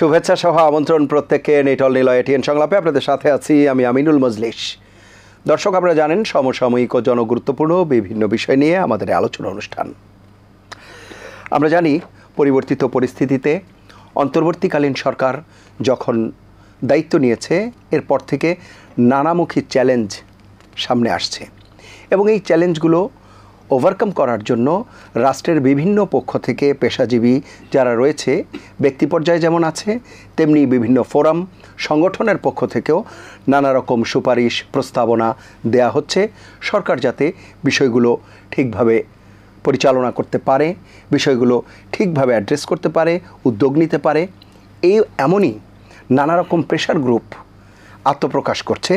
শুভেচ্ছা সহ আমন্ত্রণ প্রত্যেককে নেটল নিলয় এটিএন সংলাপে আপনাদের সাথে আছি আমি আমিনুল মজলিস দর্শক আপনারা জানেন সমসাময়িক ও জনগুরুত্বপূর্ণ বিভিন্ন বিষয় নিয়ে আমাদের আলোচনা অনুষ্ঠান আমরা জানি পরিবর্তিত পরিস্থিতিতে অন্তর্বর্তীকালীন সরকার যখন দায়িত্ব নিয়েছে এরপর থেকে নানামুখী চ্যালেঞ্জ সামনে আসছে এবং এই চ্যালেঞ্জগুলো ওভারকাম করার জন্য রাষ্ট্রের বিভিন্ন পক্ষ থেকে পেশাজীবী যারা রয়েছে ব্যক্তি পর্যায়ে যেমন আছে তেমনি বিভিন্ন ফোরাম সংগঠনের পক্ষ থেকেও নানা রকম সুপারিশ প্রস্তাবনা দেয়া হচ্ছে সরকার যাতে বিষয়গুলো ঠিকভাবে পরিচালনা করতে পারে বিষয়গুলো ঠিকভাবে অ্যাড্রেস করতে পারে উদ্যোগ নিতে পারে এই এমনই নানা রকম প্রেশার গ্রুপ আত্মপ্রকাশ করছে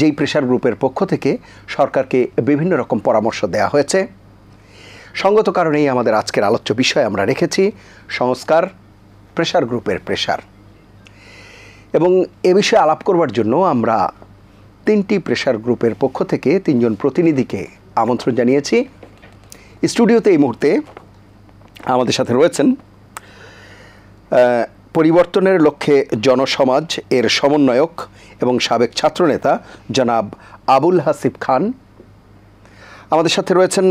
যেই প্রেশার গ্রুপের পক্ষ থেকে সরকারকে বিভিন্ন রকম পরামর্শ দেওয়া হয়েছে সঙ্গত কারণেই আমাদের আজকের আলোচ্য বিষয় আমরা রেখেছি সংস্কার প্রেশার গ্রুপের প্রেশার এবং এ বিষয়ে আলাপ করবার জন্য আমরা তিনটি প্রেশার গ্রুপের পক্ষ থেকে তিনজন প্রতিনিধিকে আমন্ত্রণ জানিয়েছি স্টুডিওতে এই মুহূর্তে আমাদের সাথে রয়েছেন পরিবর্তনের লক্ষ্যে জনসমাজ এর সমন্বয়ক এবং সাবেক ছাত্রনেতা জনাব আবুল হাসিব খান আমাদের সাথে রয়েছেন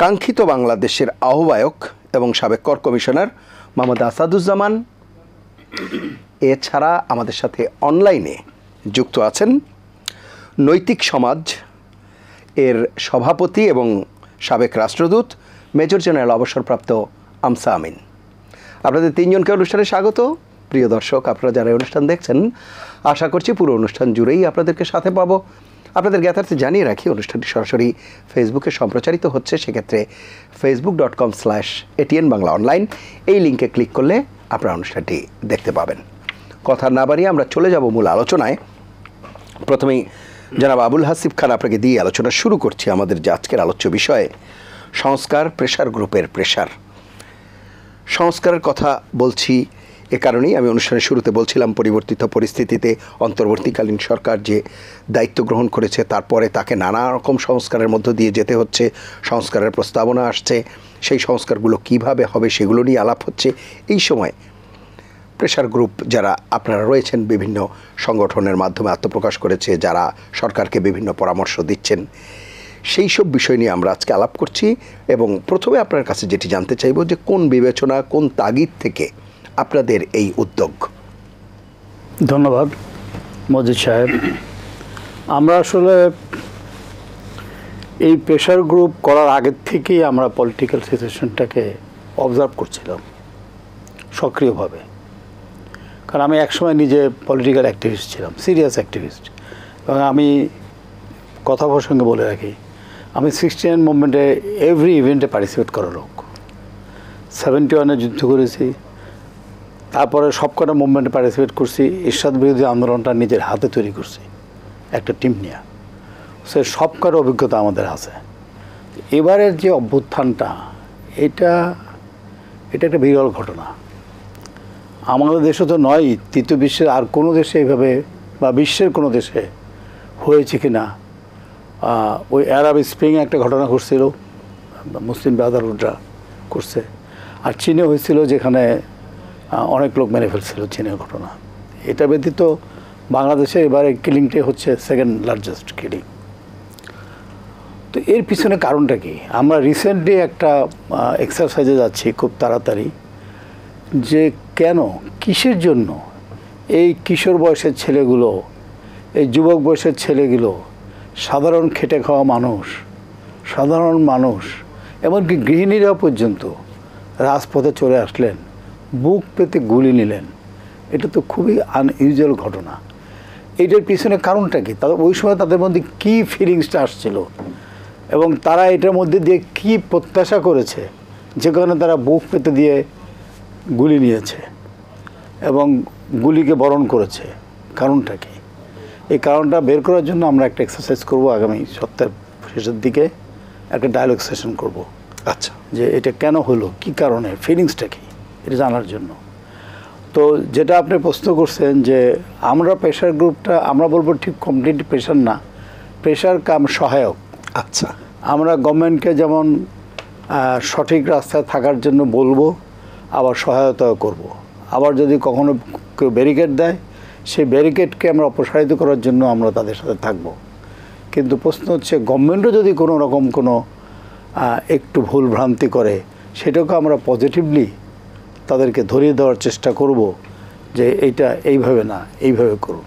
কাঙ্ক্ষিত বাংলাদেশের আহ্বায়ক এবং সাবেক কর কমিশনার মোহাম্মদ আসাদুজ্জামান এছাড়া আমাদের সাথে অনলাইনে যুক্ত আছেন নৈতিক সমাজ এর সভাপতি এবং সাবেক রাষ্ট্রদূত মেজর জেনারেল অবসরপ্রাপ্ত আমসা আমিন আপনাদের তিনজনকে অনুষ্ঠানে স্বাগত প্রিয় দর্শক আপনারা যারা অনুষ্ঠান দেখছেন আশা করছি পুরো অনুষ্ঠান জুড়েই আপনাদেরকে সাথে পাবো আপনাদের জ্ঞাতার্থে জানিয়ে রাখি অনুষ্ঠানটি সরাসরি ফেসবুকে সম্প্রচারিত হচ্ছে সেক্ষেত্রে Facebook dot com slash ATN Bangla online এই লিঙ্কে ক্লিক করলে আপনারা অনুষ্ঠানটি দেখতে পাবেন কথা না বাড়িয়ে আমরা চলে যাব মূল আলোচনায় প্রথমেই জনাব আবুল হাসিফ খান আপনাকে দিয়ে আলোচনা শুরু করছি আমাদের যে আজকের আলোচ্য বিষয়ে সংস্কার প্রেশার গ্রুপের প্রেশার সংস্কারের কথা বলছি এ কারণেই আমি অনুষ্ঠানের শুরুতে বলছিলাম পরিবর্তিত পরিস্থিতিতে অন্তর্বর্তীকালীন সরকার যে দায়িত্ব গ্রহণ করেছে তারপরে তাকে নানা রকম সংস্কারের মধ্য দিয়ে যেতে হচ্ছে সংস্কারের প্রস্তাবনা আসছে সেই সংস্কারগুলো কিভাবে হবে সেগুলো নিয়ে আলাপ হচ্ছে এই সময় প্রেশার গ্রুপ যারা আপনারা রয়েছেন বিভিন্ন সংগঠনের মাধ্যমে আত্মপ্রকাশ করেছে যারা সরকারকে বিভিন্ন পরামর্শ দিচ্ছেন সেই সব বিষয় নিয়ে আমরা আজকে আলাপ করছি এবং প্রথমে আপনার কাছে যেটি জানতে চাইব যে কোন বিবেচনা কোন তাগিদ থেকে আপনাদের এই উদ্যোগ ধন্যবাদ মজিদ সাহেব আমরা আসলে এই প্রেশার গ্রুপ করার আগের থেকেই আমরা পলিটিক্যাল সিচুয়েশনটাকে অবজার্ভ করছিলাম সক্রিয়ভাবে কারণ আমি একসময় নিজে পলিটিক্যাল অ্যাক্টিভিস্ট ছিলাম সিরিয়াস অ্যাক্টিভিস্ট এবং আমি কথা প্রসঙ্গে বলে রাখি আমি সিক্সটি নাইন মুভমেন্টে এভরি ইভেন্টে পার্টিসিপেট করার লোক সেভেন্টি ওয়ানে যুদ্ধ করেছি তারপরে সবকটা মুভমেন্টে পার্টিসিপেট করছি ঈশ্বর বিরোধী আন্দোলনটা নিজের হাতে তৈরি করছি একটা টিম নিয়ে সে সবকার অভিজ্ঞতা আমাদের আছে এবারের যে অভ্যুত্থানটা এটা এটা একটা বিরল ঘটনা আমাদের দেশে তো নয় তৃতীয় বিশ্বের আর কোনো দেশে এইভাবে বা বিশ্বের কোনো দেশে হয়েছে কি না ওই অ্যারাব স্প্রিং একটা ঘটনা ঘটছিল মুসলিম ব্রাদারহুডরা করছে আর চীনে হয়েছিল যেখানে অনেক লোক মেরে ফেলছিল চীনের ঘটনা এটা ব্যতীত বাংলাদেশে এবারে কিলিংটি হচ্ছে সেকেন্ড লার্জেস্ট কিলিং তো এর পিছনে কারণটা কি আমরা রিসেন্টলি একটা এক্সারসাইজে যাচ্ছি খুব তাড়াতাড়ি যে কেন কিসের জন্য এই কিশোর বয়সের ছেলেগুলো এই যুবক বয়সের ছেলেগুলো সাধারণ খেটে খাওয়া মানুষ সাধারণ মানুষ এমনকি গৃহিণীরা পর্যন্ত রাজপথে চলে আসলেন বুক পেতে গুলি নিলেন এটা তো খুবই আনইউজুয়াল ঘটনা এটার পিছনে কারণটা কি তাদের ওই সময় তাদের মধ্যে কী ফিলিংসটা আসছিল এবং তারা এটার মধ্যে দিয়ে কী প্রত্যাশা করেছে যে কারণে তারা বুক পেতে দিয়ে গুলি নিয়েছে এবং গুলিকে বরণ করেছে কারণটা কী এই কারণটা বের করার জন্য আমরা একটা এক্সারসাইজ করব আগামী সপ্তাহের শেষের দিকে একটা ডায়লগ সেশন করব আচ্ছা যে এটা কেন হলো কি কারণে ফিলিংসটা কী এটা জানার জন্য তো যেটা আপনি প্রশ্ন করছেন যে আমরা প্রেশার গ্রুপটা আমরা বলবো ঠিক কমপ্লিট প্রেশার না প্রেশার কাম সহায়ক আচ্ছা আমরা গভর্নমেন্টকে যেমন সঠিক রাস্তায় থাকার জন্য বলবো আবার সহায়তাও করব। আবার যদি কখনো কেউ ব্যারিকেড দেয় সেই ব্যারিকেডকে আমরা অপসারিত করার জন্য আমরা তাদের সাথে থাকব কিন্তু প্রশ্ন হচ্ছে গভর্নমেন্টও যদি কোনো রকম কোনো একটু ভুল ভ্রান্তি করে সেটাকে আমরা পজিটিভলি তাদেরকে ধরিয়ে দেওয়ার চেষ্টা করব যে এইটা এইভাবে না এইভাবে করুন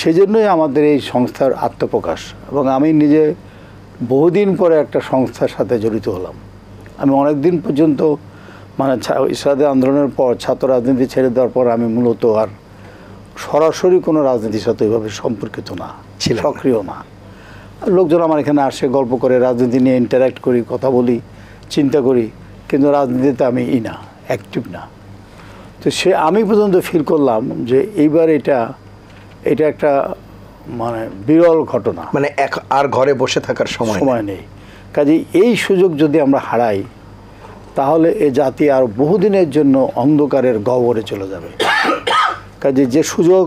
সেজন্যই আমাদের এই সংস্থার আত্মপ্রকাশ এবং আমি নিজে বহুদিন পরে একটা সংস্থার সাথে জড়িত হলাম আমি অনেক দিন পর্যন্ত মানে ইসরাদের আন্দোলনের পর ছাত্র রাজনীতি ছেড়ে দেওয়ার পর আমি মূলত আর সরাসরি কোনো রাজনীতির সাথে ওইভাবে সম্পর্কিত না সক্রিয় না লোকজন আমার এখানে আসে গল্প করে রাজনীতি নিয়ে ইন্টারাক্ট করি কথা বলি চিন্তা করি কিন্তু রাজনীতিতে আমি ই না অ্যাক্টিভ না তো সে আমি পর্যন্ত ফিল করলাম যে এইবার এটা এটা একটা মানে বিরল ঘটনা মানে এক আর ঘরে বসে থাকার সময় সময় নেই কাজে এই সুযোগ যদি আমরা হারাই তাহলে এ জাতি আর বহুদিনের জন্য অন্ধকারের গহ্বরে চলে যাবে কাজে যে সুযোগ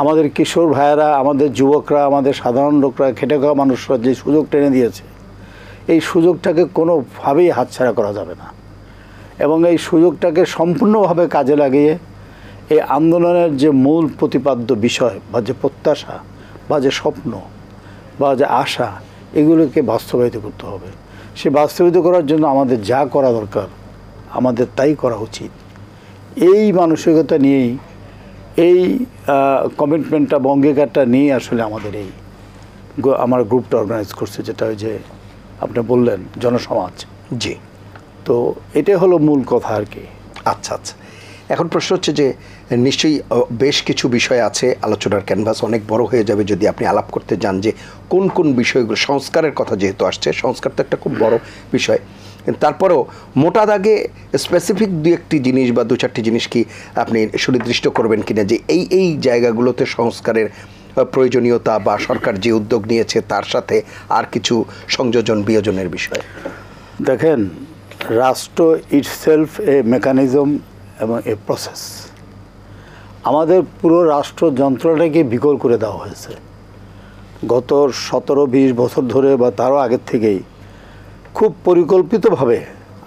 আমাদের কিশোর ভাইয়েরা আমাদের যুবকরা আমাদের সাধারণ লোকরা খেটে খাওয়া মানুষরা যে সুযোগ টেনে দিয়েছে এই সুযোগটাকে কোনোভাবেই হাতছাড়া করা যাবে না এবং এই সুযোগটাকে সম্পূর্ণভাবে কাজে লাগিয়ে এই আন্দোলনের যে মূল প্রতিপাদ্য বিষয় বা যে প্রত্যাশা বা যে স্বপ্ন বা যে আশা এগুলোকে বাস্তবায়িত করতে হবে সে বাস্তবায়িত করার জন্য আমাদের যা করা দরকার আমাদের তাই করা উচিত এই মানসিকতা নিয়েই এই কমিটমেন্টটা বা অঙ্গীকারটা নিয়ে আসলে আমাদের এই আমার গ্রুপটা অর্গানাইজ করছে যেটা ওই যে আপনি বললেন জনসমাজ জি তো এটাই হলো মূল কথা আর কি আচ্ছা আচ্ছা এখন প্রশ্ন হচ্ছে যে নিশ্চয়ই বেশ কিছু বিষয় আছে আলোচনার ক্যানভাস অনেক বড় হয়ে যাবে যদি আপনি আলাপ করতে যান যে কোন কোন বিষয়গুলো সংস্কারের কথা যেহেতু আসছে সংস্কার তো একটা খুব বড় বিষয় তারপরেও মোটা দাগে স্পেসিফিক দু একটি জিনিস বা দু চারটি জিনিস কি আপনি সুনির্দিষ্ট করবেন কিনা যে এই এই জায়গাগুলোতে সংস্কারের প্রয়োজনীয়তা বা সরকার যে উদ্যোগ নিয়েছে তার সাথে আর কিছু সংযোজন বিয়োজনের বিষয় দেখেন রাষ্ট্র ইটসেলফ এ মেকানিজম এবং এ প্রসেস আমাদের পুরো রাষ্ট্র যন্ত্রটাকে বিকল করে দেওয়া হয়েছে গত সতেরো বিশ বছর ধরে বা তারও আগের থেকেই খুব পরিকল্পিতভাবে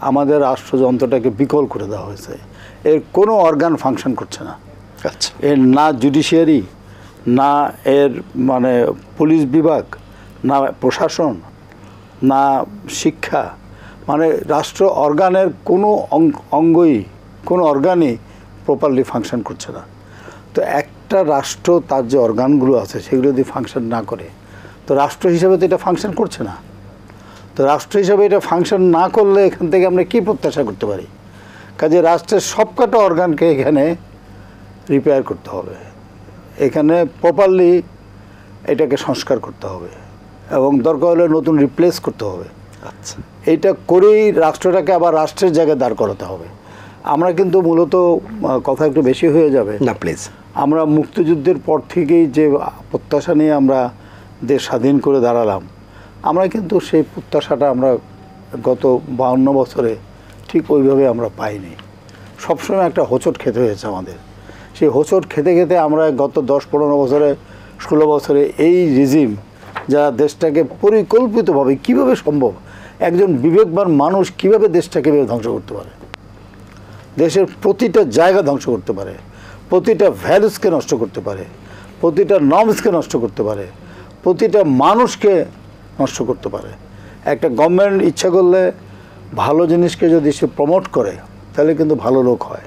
আমাদের রাষ্ট্রযন্ত্রটাকে বিকল করে দেওয়া হয়েছে এর কোনো অর্গান ফাংশন করছে না আচ্ছা এর না জুডিশিয়ারি না এর মানে পুলিশ বিভাগ না প্রশাসন না শিক্ষা মানে রাষ্ট্র অর্গানের কোনো অঙ্গই কোনো অর্গানই প্রপারলি ফাংশন করছে না তো একটা রাষ্ট্র তার যে অর্গানগুলো আছে সেগুলো যদি ফাংশন না করে তো রাষ্ট্র হিসেবে তো এটা ফাংশন করছে না তো রাষ্ট্র হিসাবে এটা ফাংশন না করলে এখান থেকে আমরা কি প্রত্যাশা করতে পারি কাজে রাষ্ট্রের সবকটা অর্গানকে এখানে রিপেয়ার করতে হবে এখানে প্রপারলি এটাকে সংস্কার করতে হবে এবং দরকার হলে নতুন রিপ্লেস করতে হবে আচ্ছা এইটা করেই রাষ্ট্রটাকে আবার রাষ্ট্রের জায়গায় দাঁড় করাতে হবে আমরা কিন্তু মূলত কথা একটু বেশি হয়ে যাবে না প্লিজ আমরা মুক্তিযুদ্ধের পর থেকেই যে প্রত্যাশা নিয়ে আমরা দেশ স্বাধীন করে দাঁড়ালাম আমরা কিন্তু সেই প্রত্যাশাটা আমরা গত বাউন্ন বছরে ঠিক ওইভাবে আমরা পাইনি সবসময় একটা হোঁচট খেতে হয়েছে আমাদের সেই হোঁচট খেতে খেতে আমরা গত দশ পনেরো বছরে ষোলো বছরে এই রিজিম যারা দেশটাকে পরিকল্পিতভাবে কিভাবে সম্ভব একজন বিবেকবান মানুষ কিভাবে দেশটাকে ধ্বংস করতে পারে দেশের প্রতিটা জায়গা ধ্বংস করতে পারে প্রতিটা ভ্যালুসকে নষ্ট করতে পারে প্রতিটা নর্মসকে নষ্ট করতে পারে প্রতিটা মানুষকে নষ্ট করতে পারে একটা গভর্নমেন্ট ইচ্ছা করলে ভালো জিনিসকে যদি সে প্রমোট করে তাহলে কিন্তু ভালো লোক হয়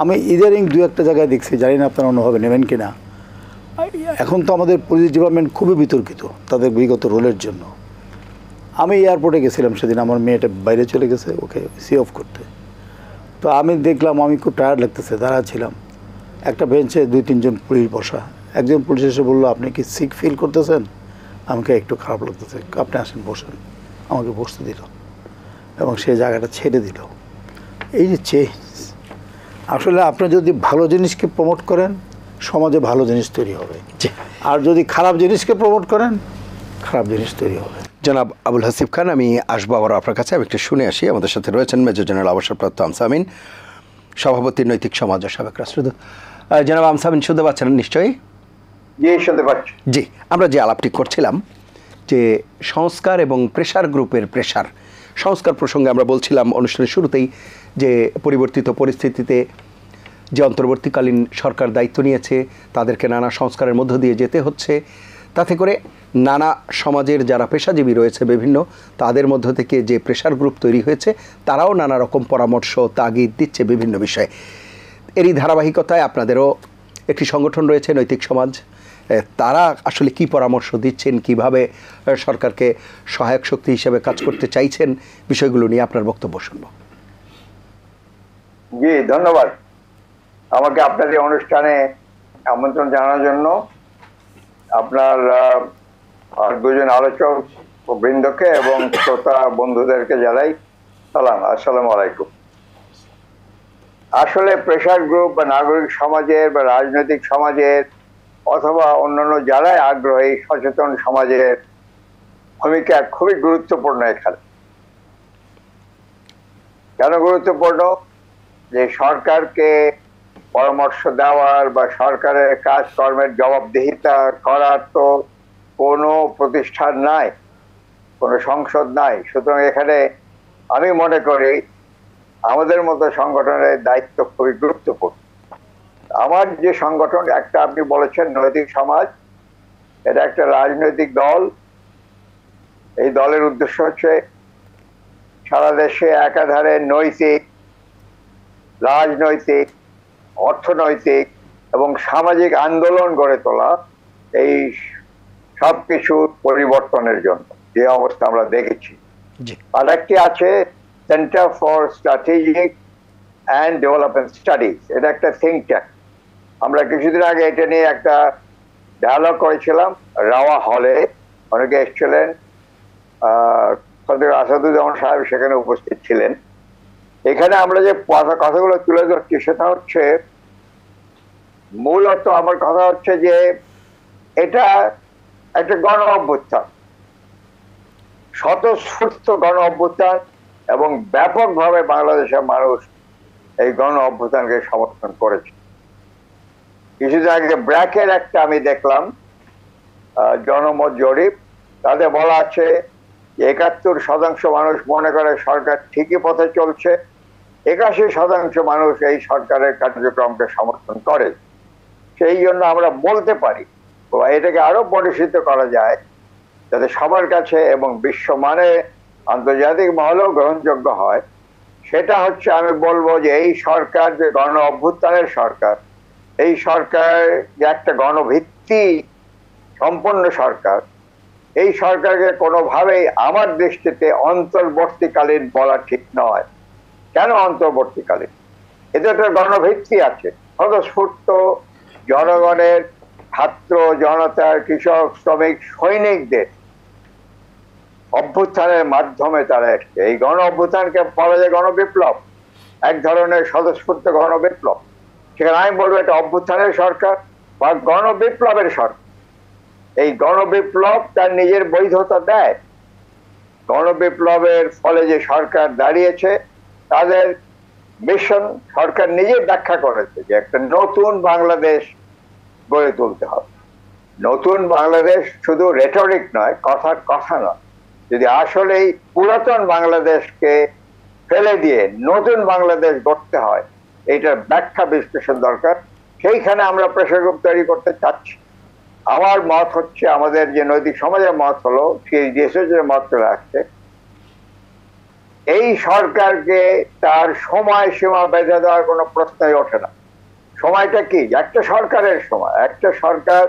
আমি ইদারিং দু একটা জায়গায় দেখছি জানি না আপনারা অন্যভাবে নেবেন কি না এখন তো আমাদের পুলিশ ডিপার্টমেন্ট খুবই বিতর্কিত তাদের বিগত রোলের জন্য আমি এয়ারপোর্টে গেছিলাম সেদিন আমার মেয়েটা বাইরে চলে গেছে ওকে সি অফ করতে তো আমি দেখলাম আমি খুব টায়ার্ড লাগতেছে দাঁড়া ছিলাম একটা বেঞ্চে দুই তিনজন পুলিশ বসা একজন পুলিশ এসে বললো আপনি কি সিক ফিল করতেছেন আমাকে একটু খারাপ থাকে আপনি আসেন বসেন আমাকে বসতে দিল এবং সে জায়গাটা ছেড়ে দিল এই যে চেঞ্জ আসলে আপনি যদি ভালো জিনিসকে প্রমোট করেন সমাজে ভালো জিনিস তৈরি হবে আর যদি খারাপ জিনিসকে প্রমোট করেন খারাপ জিনিস তৈরি হবে জনাব আবুল হাসিফ খান আমি আসবো আবার আপনার কাছে আমি একটু শুনে আসি আমাদের সাথে রয়েছেন মেজর জেনারেল অবসরপ্রাপ্ত আমসামিন সভাপতি নৈতিক সমাজ সাবেক রাষ্ট্রদূত জনাব আমসামিন শুনতে পাচ্ছেন নিশ্চয়ই জি আমরা যে আলাপটি করছিলাম যে সংস্কার এবং প্রেশার গ্রুপের প্রেশার সংস্কার প্রসঙ্গে আমরা বলছিলাম অনুষ্ঠানের শুরুতেই যে পরিবর্তিত পরিস্থিতিতে যে অন্তর্বর্তীকালীন সরকার দায়িত্ব নিয়েছে তাদেরকে নানা সংস্কারের মধ্য দিয়ে যেতে হচ্ছে তাতে করে নানা সমাজের যারা পেশাজীবী রয়েছে বিভিন্ন তাদের মধ্য থেকে যে প্রেশার গ্রুপ তৈরি হয়েছে তারাও নানা রকম পরামর্শ তাগিদ দিচ্ছে বিভিন্ন বিষয়ে এরই ধারাবাহিকতায় আপনাদেরও একটি সংগঠন রয়েছে নৈতিক সমাজ তারা আসলে কি পরামর্শ দিচ্ছেন কিভাবে সরকারকে সহায়ক শক্তি হিসেবে কাজ করতে চাইছেন বিষয়গুলো নিয়ে আপনার বক্তব্য শুনব জি ধন্যবাদ আমাকে আপনাদের অনুষ্ঠানে আমন্ত্রণ জানার জন্য আপনার দুজন আলোচক বৃন্দকে এবং শ্রোতা বন্ধুদেরকে জানাই সালাম আসসালামু আলাইকুম আসলে প্রেশার গ্রুপ বা নাগরিক সমাজের বা রাজনৈতিক সমাজের অথবা অন্যান্য যারাই আগ্রহী সচেতন সমাজের ভূমিকা খুবই গুরুত্বপূর্ণ এখানে কেন গুরুত্বপূর্ণ যে সরকারকে পরামর্শ দেওয়ার বা সরকারের কাজকর্মের জবাবদিহিতা করার তো কোনো প্রতিষ্ঠান নাই কোনো সংসদ নাই সুতরাং এখানে আমি মনে করি আমাদের মতো সংগঠনের দায়িত্ব খুবই গুরুত্বপূর্ণ আমার যে সংগঠন একটা আপনি বলেছেন নৈতিক সমাজ এটা একটা রাজনৈতিক দল এই দলের উদ্দেশ্য হচ্ছে সারা দেশে একাধারে নৈতিক রাজনৈতিক অর্থনৈতিক এবং সামাজিক আন্দোলন গড়ে তোলা এই সব কিছু পরিবর্তনের জন্য যে অবস্থা আমরা দেখেছি আর একটি আছে centre for strategic and development studies এটা একটা থিঙ্ক ট্যাঙ্ক আমরা কিছুদিন আগে এটা নিয়ে একটা ডায়ালগ করেছিলাম রাওয়া হলে অনেকে এসেছিলেন আসাদুজ্জামান সাহেব সেখানে উপস্থিত ছিলেন এখানে আমরা যে কথাগুলো তুলে ধরছি সেটা হচ্ছে মূলত আমার কথা হচ্ছে যে এটা একটা গণ অভ্যুত্থান স্বতঃস্ফূর্ত গণ অভ্যুত্থান এবং ব্যাপকভাবে বাংলাদেশের মানুষ এই গণ অভ্যুত্থানকে সমর্থন করেছে কিছুদিন আগে ব্র্যাকের একটা আমি দেখলাম জনমত জরিপ তাতে বলা আছে একাত্তর শতাংশ মানুষ মনে করে সরকার ঠিকই পথে চলছে একাশি শতাংশ মানুষ এই সরকারের কার্যক্রমকে সমর্থন করে সেই জন্য আমরা বলতে পারি বা এটাকে আরো পরিচিত করা যায় যাতে সবার কাছে এবং বিশ্বমানে আন্তর্জাতিক মহলেও গ্রহণযোগ্য হয় সেটা হচ্ছে আমি বলবো যে এই সরকার যে গণ অভ্যুত্থানের সরকার এই সরকার যে একটা গণভিত্তি সম্পন্ন সরকার এই সরকারকে কোনোভাবেই আমার দৃষ্টিতে অন্তর্বর্তীকালীন বলা ঠিক নয় কেন অন্তর্বর্তীকালীন এতে একটা গণভিত্তি আছে স্বতঃস্ফূর্ত জনগণের ছাত্র জনতার কৃষক শ্রমিক সৈনিকদের অভ্যুত্থানের মাধ্যমে তারা এসছে এই গণ অভ্যুত্থানকে বলা যায় গণবিপ্লব এক ধরনের স্বতঃস্ফূর্ত গণবিপ্লব সেখানে আমি বলবো এটা অভ্যুত্থানের সরকার বা গণবিপ্লবের সরকার এই গণবিপ্লব তার নিজের বৈধতা দেয় গণবিপ্লবের ফলে যে সরকার দাঁড়িয়েছে তাদের মিশন সরকার নিজে ব্যাখ্যা করেছে যে একটা নতুন বাংলাদেশ গড়ে তুলতে হবে নতুন বাংলাদেশ শুধু রেটরিক নয় কথার কথা নয় যদি আসলে এই পুরাতন বাংলাদেশকে ফেলে দিয়ে নতুন বাংলাদেশ গড়তে হয় এটার ব্যাখ্যা বিশ্লেষণ দরকার সেইখানে আমরা প্রেশার গ্রুপ তৈরি করতে চাচ্ছি আমার মত হচ্ছে আমাদের যে নৈতিক সমাজের মত হলো সিএইচডিএসের মত চলে আসছে এই সরকারকে তার সময় সীমা বেঁধে দেওয়ার কোনো প্রশ্নই ওঠে না সময়টা কি একটা সরকারের সময় একটা সরকার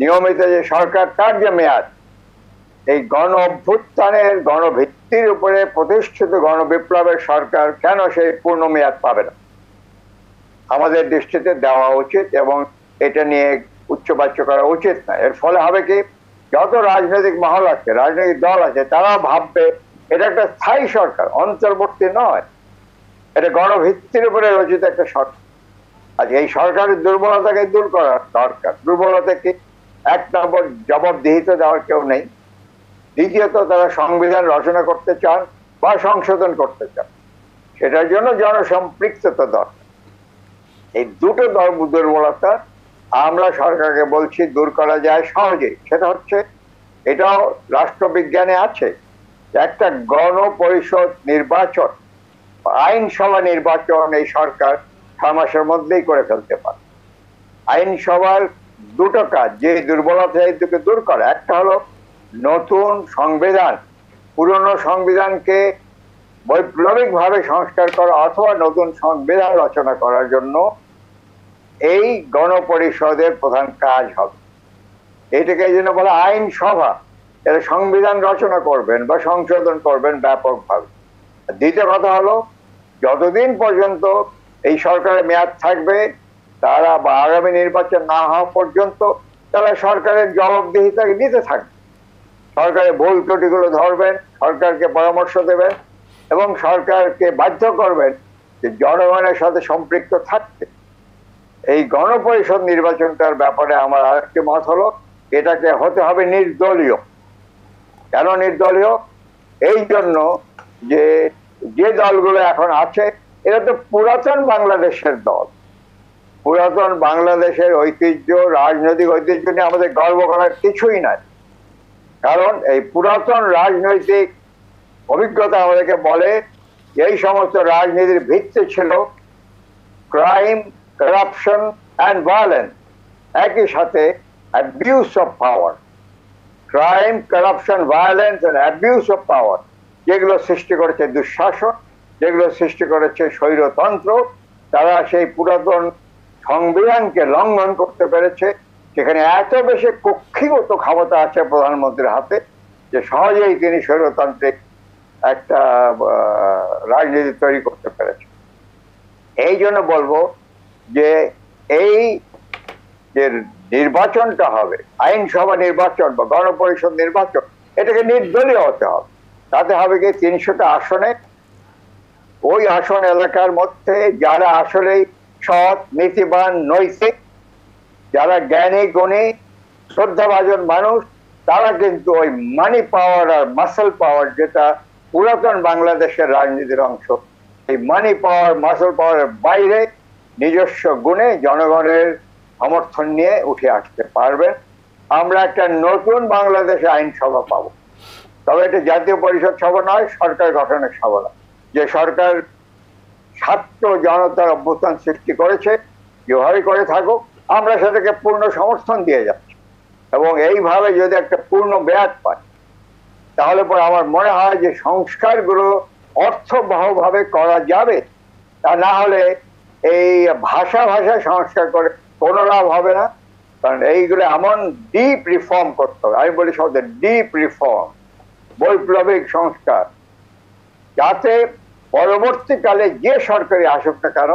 নিয়মিত যে সরকার তার যে মেয়াদ এই গণ অভ্যুত্থানের গণভিত্তির উপরে প্রতিষ্ঠিত গণবিপ্লবের সরকার কেন সেই পূর্ণ মেয়াদ পাবে না আমাদের দৃষ্টিতে দেওয়া উচিত এবং এটা নিয়ে উচ্চবাচ্য করা উচিত না এর ফলে হবে কি যত রাজনৈতিক মহল আছে রাজনৈতিক দল আছে তারা ভাববে এটা একটা স্থায়ী সরকার অন্তর্বর্তী নয় এটা গণভিত্তির উপরে রচিত একটা সরকার আজ এই সরকারের দুর্বলতাকে দূর করা দরকার দুর্বলতাকে এক নম্বর জবাবদিহিত দেওয়ার কেউ নেই দ্বিতীয়ত তারা সংবিধান রচনা করতে চান বা সংশোধন করতে চান সেটার জন্য জনসম্পৃক্ততা দরকার এই দুটো দুর্বলতা আমরা সরকারকে বলছি দূর করা যায় সহজে সেটা হচ্ছে এটাও রাষ্ট্রবিজ্ঞানে আছে একটা গণ পরিষদ নির্বাচন আইনসভা নির্বাচন এই সরকার ছ মাসের মধ্যেই করে ফেলতে পারে আইনসভার দুটো কাজ যে দুর্বলতা এই দুটো দূর করে একটা হলো নতুন সংবিধান পুরনো সংবিধানকে বৈপ্লবিকভাবে সংস্কার করা অথবা নতুন সংবিধান রচনা করার জন্য এই গণপরিষদের প্রধান কাজ হবে এটাকে জন্য বলা সভা এরা সংবিধান রচনা করবেন বা সংশোধন করবেন ব্যাপকভাবে দ্বিতীয় কথা হলো যতদিন পর্যন্ত এই সরকারের মেয়াদ থাকবে তারা বা আগামী নির্বাচন না হওয়া পর্যন্ত তারা সরকারের জবাবদিহিতা নিতে থাকবে সরকারের ভুল ত্রুটিগুলো ধরবেন সরকারকে পরামর্শ দেবেন এবং সরকারকে বাধ্য করবেন যে জনগণের সাথে সম্পৃক্ত থাকতে এই গণপরিষদ নির্বাচনটার ব্যাপারে আমার আরেকটি মত হলো এটাকে হতে হবে নির্দলীয় কেন নির্দলীয় এই জন্য যে যে দলগুলো এখন আছে এটা তো পুরাতন বাংলাদেশের দল পুরাতন বাংলাদেশের ঐতিহ্য রাজনৈতিক ঐতিহ্য নিয়ে আমাদের গর্ব করার কিছুই নাই কারণ এই পুরাতন রাজনৈতিক অভিজ্ঞতা আমাদেরকে বলে এই সমস্ত রাজনীতির ভিত্তি ছিল ক্রাইম করাপশন অ্যান্ড ভায়োলেন্স একই সাথে abuse of power crime corruption violence and abuse of power যেগুলো সৃষ্টি করেছে দুঃশাসন যেগুলো সৃষ্টি করেছে স্বৈরতন্ত্র তারা সেই পুরাতন সংবিধানকে লঙ্ঘন করতে পেরেছে যেখানে এত বেশি কক্ষিগত ক্ষমতা আছে প্রধানমন্ত্রীর হাতে যে সহজেই তিনি স্বৈরতান্ত্রিক একটা রাজনীতি তৈরি করতে পেরেছে এই জন্য বলবো যে এই যে নির্বাচনটা হবে আইনসভা নির্বাচন বা গণপরিষদ নির্বাচন এটাকে নির্দলীয় হতে হবে তাতে হবে কি তিনশোটা আসনে ওই আসন এলাকার মধ্যে যারা আসলেই সৎ নীতিবান নৈতিক যারা জ্ঞানী গণী শ্রদ্ধাভাজন মানুষ তারা কিন্তু ওই মানি পাওয়ার আর মাসেল পাওয়ার যেটা পুরাতন বাংলাদেশের রাজনীতির অংশ এই মানি পাওয়ার মাসল পাওয়ারের বাইরে নিজস্ব গুণে জনগণের সমর্থন নিয়ে উঠে আসতে পারবে আমরা একটা নতুন বাংলাদেশে আইনসভা পাবো তবে এটা জাতীয় পরিষদ সভা নয় সরকার গঠনের সভা নয় যে সরকার ছাত্র জনতার অভ্যুত্থান সৃষ্টি করেছে যেভাবে করে থাকুক আমরা সেটাকে পূর্ণ সমর্থন দিয়ে যাচ্ছি এবং এইভাবে যদি একটা পূর্ণ ব্যাগ পায় তাহলে পরে আমার মনে হয় যে সংস্কারগুলো অর্থবহভাবে করা যাবে তা না হলে এই ভাষা ভাষা সংস্কার করে কোনো লাভ হবে না কারণ এইগুলো এমন ডিপ রিফর্ম করতে হবে আমি বলি শব্দ ডিপ রিফর্ম বৈপ্লবিক সংস্কার যাতে পরবর্তীকালে যে সরকারি আসুক না কেন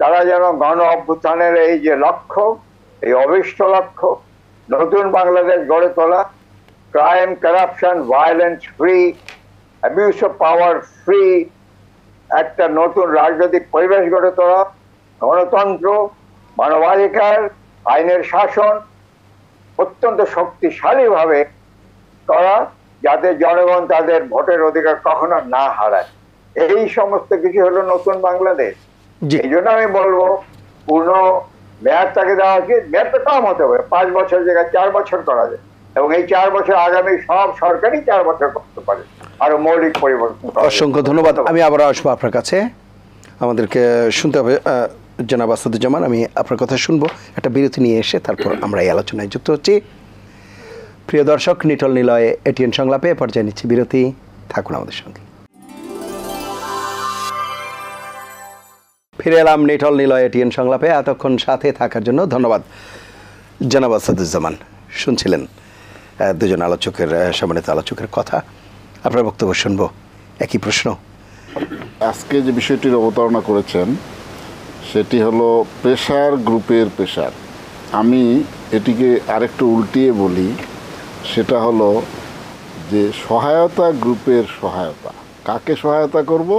তারা যেন গণ অভ্যুত্থানের এই যে লক্ষ্য এই অবিষ্ট লক্ষ্য নতুন বাংলাদেশ গড়ে তোলা crime, corruption, violence free, abuse of power free, একটা নতুন রাজনৈতিক পরিবেশ গড়ে তোলা গণতন্ত্র মানবাধিকার আইনের শাসন অত্যন্ত শক্তিশালীভাবে করা যাতে জনগণ তাদের ভোটের অধিকার কখনো না হারায় এই সমস্ত কিছু হলো নতুন বাংলাদেশ এই জন্য আমি বলবো পূর্ণ মেয়াদটাকে তাকে দেওয়া উচিত মেয়াদ কম হতে হবে পাঁচ বছর জায়গায় চার বছর করা যায় এবং এই চার বছর আগামী সব সরকারই চার বছর করতে পারে আরো মৌলিক পরিবর্তন অসংখ্য ধন্যবাদ আমি আবার আসবো আপনার কাছে আমাদেরকে শুনতে হবে জনাব আসাদুজ্জামান আমি আপনার কথা শুনবো একটা বিরতি নিয়ে এসে তারপর আমরা এই আলোচনায় যুক্ত হচ্ছি প্রিয় দর্শক নিটল নিলয়ে এটিএন সংলাপে পর্যায়ে নিচ্ছি বিরতি থাকুন আমাদের সঙ্গে ফিরে এলাম নিটল নিলয় এটিএন সংলাপে এতক্ষণ সাথে থাকার জন্য ধন্যবাদ জনাব আসাদুজ্জামান শুনছিলেন দুজন আলোচকের সামনে আলোচকের কথা আপনার বক্তব্য শুনবো একই প্রশ্ন আজকে যে বিষয়টির অবতারণা করেছেন সেটি হলো পেশার গ্রুপের পেশার আমি এটিকে আরেকটু উল্টিয়ে বলি সেটা হলো যে সহায়তা গ্রুপের সহায়তা কাকে সহায়তা করব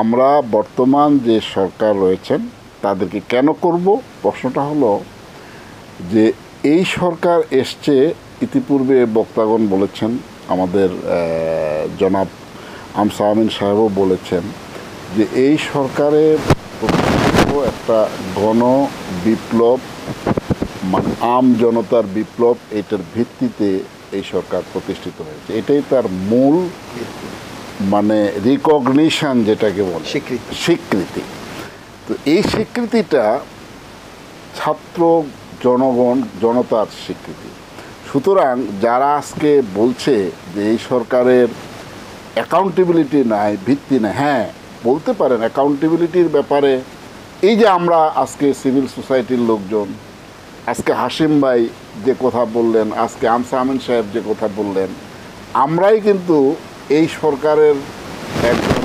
আমরা বর্তমান যে সরকার রয়েছেন তাদেরকে কেন করব প্রশ্নটা হলো যে এই সরকার এসছে ইতিপূর্বে বক্তাগণ বলেছেন আমাদের জনাব আমসা আমিন সাহেবও বলেছেন যে এই সরকারে একটা গণ বিপ্লব মানে আম জনতার বিপ্লব এটার ভিত্তিতে এই সরকার প্রতিষ্ঠিত হয়েছে এটাই তার মূল মানে রিকগনিশন যেটাকে বলে স্বীকৃতি স্বীকৃতি তো এই স্বীকৃতিটা ছাত্র জনগণ জনতার স্বীকৃতি সুতরাং যারা আজকে বলছে যে এই সরকারের অ্যাকাউন্টেবিলিটি নাই ভিত্তি নেই হ্যাঁ বলতে পারেন অ্যাকাউন্টেবিলিটির ব্যাপারে এই যে আমরা আজকে সিভিল সোসাইটির লোকজন আজকে হাসিম ভাই যে কথা বললেন আজকে আমসা আমিন সাহেব যে কথা বললেন আমরাই কিন্তু এই সরকারের একজন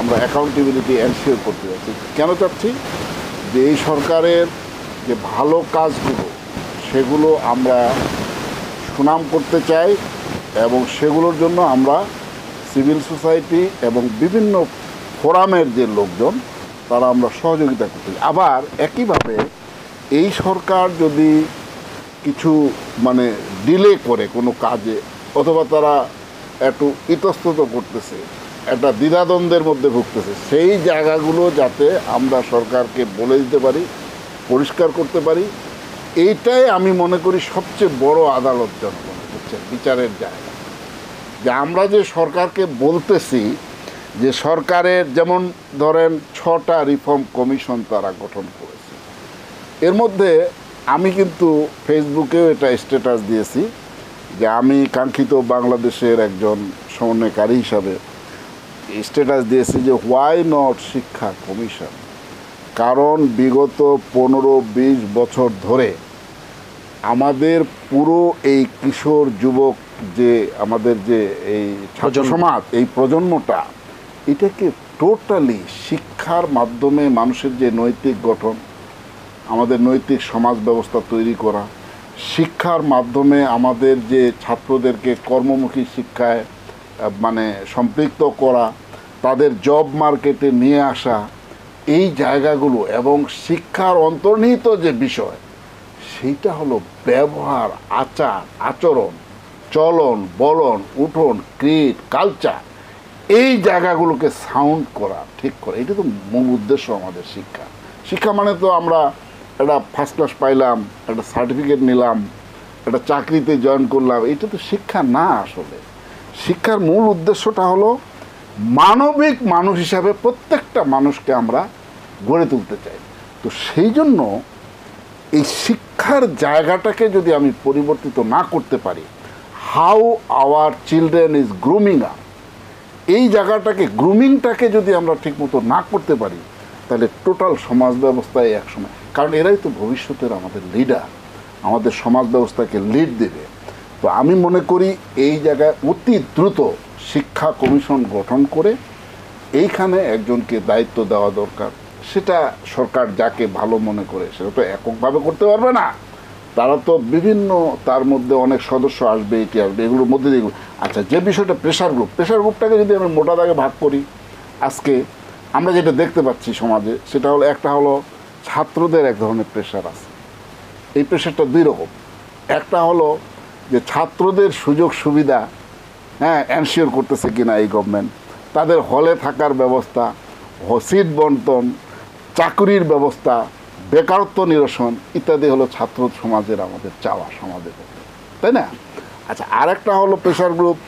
আমরা অ্যাকাউন্টেবিলিটি এনশিওর করতে যাচ্ছি কেন চাচ্ছি যে এই সরকারের যে ভালো কাজগুলো সেগুলো আমরা সুনাম করতে চাই এবং সেগুলোর জন্য আমরা সিভিল সোসাইটি এবং বিভিন্ন ফোরামের যে লোকজন তারা আমরা সহযোগিতা করতে আবার একইভাবে এই সরকার যদি কিছু মানে ডিলে করে কোনো কাজে অথবা তারা একটু ইতস্তত করতেছে একটা দ্বিধাদ্বন্দ্বের মধ্যে ভুগতেছে সেই জায়গাগুলো যাতে আমরা সরকারকে বলে দিতে পারি পরিষ্কার করতে পারি এইটাই আমি মনে করি সবচেয়ে বড় আদালত জনগণ হচ্ছে বিচারের জায়গা যে আমরা যে সরকারকে বলতেছি যে সরকারের যেমন ধরেন ছটা রিফর্ম কমিশন তারা গঠন করেছে এর মধ্যে আমি কিন্তু ফেসবুকেও এটা স্ট্যাটাস দিয়েছি যে আমি কাঙ্ক্ষিত বাংলাদেশের একজন সমন্বয়কারী হিসাবে স্ট্যাটাস দিয়েছি যে হোয়াই নট শিক্ষা কমিশন কারণ বিগত পনেরো বিশ বছর ধরে আমাদের পুরো এই কিশোর যুবক যে আমাদের যে এই সমাজ এই প্রজন্মটা এটাকে টোটালি শিক্ষার মাধ্যমে মানুষের যে নৈতিক গঠন আমাদের নৈতিক সমাজ ব্যবস্থা তৈরি করা শিক্ষার মাধ্যমে আমাদের যে ছাত্রদেরকে কর্মমুখী শিক্ষায় মানে সম্পৃক্ত করা তাদের জব মার্কেটে নিয়ে আসা এই জায়গাগুলো এবং শিক্ষার অন্তর্নিহিত যে বিষয় সেইটা হলো ব্যবহার আচার আচরণ চলন বলন উঠোন ক্রিট কালচার এই জায়গাগুলোকে সাউন্ড করা ঠিক করা এটা তো মূল উদ্দেশ্য আমাদের শিক্ষা শিক্ষা মানে তো আমরা একটা ফার্স্ট ক্লাস পাইলাম একটা সার্টিফিকেট নিলাম একটা চাকরিতে জয়েন করলাম এটা তো শিক্ষা না আসলে শিক্ষার মূল উদ্দেশ্যটা হলো মানবিক মানুষ হিসাবে প্রত্যেকটা মানুষকে আমরা গড়ে তুলতে চাই তো সেই জন্য এই শিক্ষা শিক্ষার জায়গাটাকে যদি আমি পরিবর্তিত না করতে পারি how our children is grooming up এই জায়গাটাকে গ্রুমিংটাকে যদি আমরা ঠিকমতো না করতে পারি তাহলে টোটাল সমাজ ব্যবস্থায় একসময় কারণ এরাই তো ভবিষ্যতের আমাদের লিডার আমাদের সমাজ ব্যবস্থাকে লিড দেবে তো আমি মনে করি এই জায়গায় অতি দ্রুত শিক্ষা কমিশন গঠন করে এইখানে একজনকে দায়িত্ব দেওয়া দরকার সেটা সরকার যাকে ভালো মনে করে সেটা তো এককভাবে করতে পারবে না তারা তো বিভিন্ন তার মধ্যে অনেক সদস্য আসবে এটি আসবে এগুলোর মধ্যে দিয়ে আচ্ছা যে বিষয়টা প্রেশার গ্রুপ প্রেশার গ্রুপটাকে যদি আমি মোটা দাগে ভাগ করি আজকে আমরা যেটা দেখতে পাচ্ছি সমাজে সেটা হলো একটা হলো ছাত্রদের এক ধরনের প্রেশার আছে এই প্রেশারটা দুই রকম একটা হলো যে ছাত্রদের সুযোগ সুবিধা হ্যাঁ এনশিওর করতেছে কিনা এই গভর্নমেন্ট তাদের হলে থাকার ব্যবস্থা হসিট বন্টন চাকরির ব্যবস্থা বেকারত্ব নিরসন ইত্যাদি হলো ছাত্র সমাজের আমাদের চাওয়া সমাজের তাই না আচ্ছা আরেকটা হলো প্রেশার গ্রুপ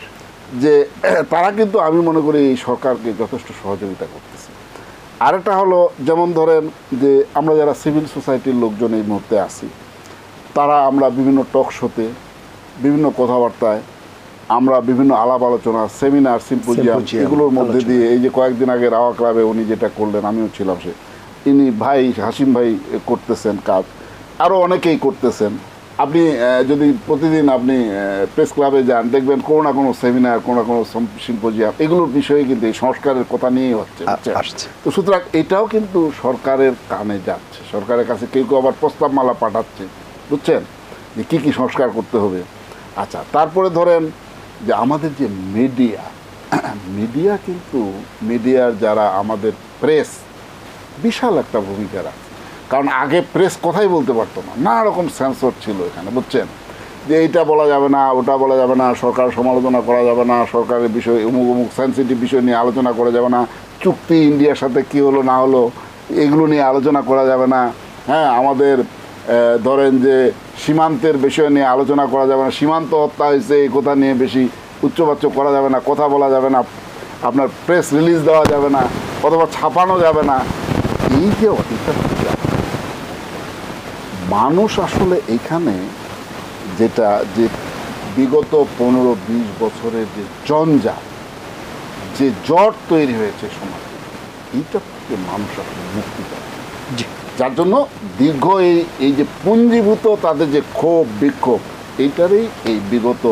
যে তারা কিন্তু আমি মনে করি এই সরকারকে যথেষ্ট সহযোগিতা করতেছে আরেকটা হলো যেমন ধরেন যে আমরা যারা সিভিল সোসাইটির লোকজন এই মুহূর্তে আসি তারা আমরা বিভিন্ন টক শোতে বিভিন্ন কথাবার্তায় আমরা বিভিন্ন আলাপ আলোচনা সেমিনার সিম্পোজিয়াম এগুলোর মধ্যে দিয়ে এই যে কয়েকদিন আগে রাওয়া ক্লাবে উনি যেটা করলেন আমিও ছিলাম সে ইনি ভাই হাসিম ভাই করতেছেন কাজ আরও অনেকেই করতেছেন আপনি যদি প্রতিদিন আপনি প্রেস ক্লাবে যান দেখবেন কোনো না কোনো সেমিনার কোনো না কোনো সিম্পোজিয়াম এগুলোর বিষয়ে কিন্তু এই সংস্কারের কথা নিয়েই হচ্ছে তো সুতরাং এটাও কিন্তু সরকারের কানে যাচ্ছে সরকারের কাছে কেউ কেউ আবার প্রস্তাব মালা পাঠাচ্ছে বুঝছেন যে কী কী সংস্কার করতে হবে আচ্ছা তারপরে ধরেন যে আমাদের যে মিডিয়া মিডিয়া কিন্তু মিডিয়ার যারা আমাদের প্রেস বিশাল একটা ভূমিকা রাখছে কারণ আগে প্রেস কথাই বলতে পারতো না নানা রকম সেন্সর ছিল এখানে বুঝছেন যে এইটা বলা যাবে না ওটা বলা যাবে না সরকার সমালোচনা করা যাবে না সরকারের বিষয় অমুক অমুক সেন্সিটিভ বিষয় নিয়ে আলোচনা করা যাবে না চুক্তি ইন্ডিয়ার সাথে কি হলো না হলো এগুলো নিয়ে আলোচনা করা যাবে না হ্যাঁ আমাদের ধরেন যে সীমান্তের বিষয় নিয়ে আলোচনা করা যাবে না সীমান্ত হত্যা হয়েছে এই কথা নিয়ে বেশি উচ্চবাচ্য করা যাবে না কথা বলা যাবে না আপনার প্রেস রিলিজ দেওয়া যাবে না অথবা ছাপানো যাবে না এই যে অধিকার মানুষ আসলে এখানে যেটা যে বিগত পনেরো বিশ বছরের যে জঞ্জা যে জট তৈরি হয়েছে সমাজে এইটা থেকে মানুষ আসলে মুক্তি পায় যার জন্য দীর্ঘ এই এই যে পুঞ্জীভূত তাদের যে ক্ষোভ বিক্ষোভ এইটারই এই বিগত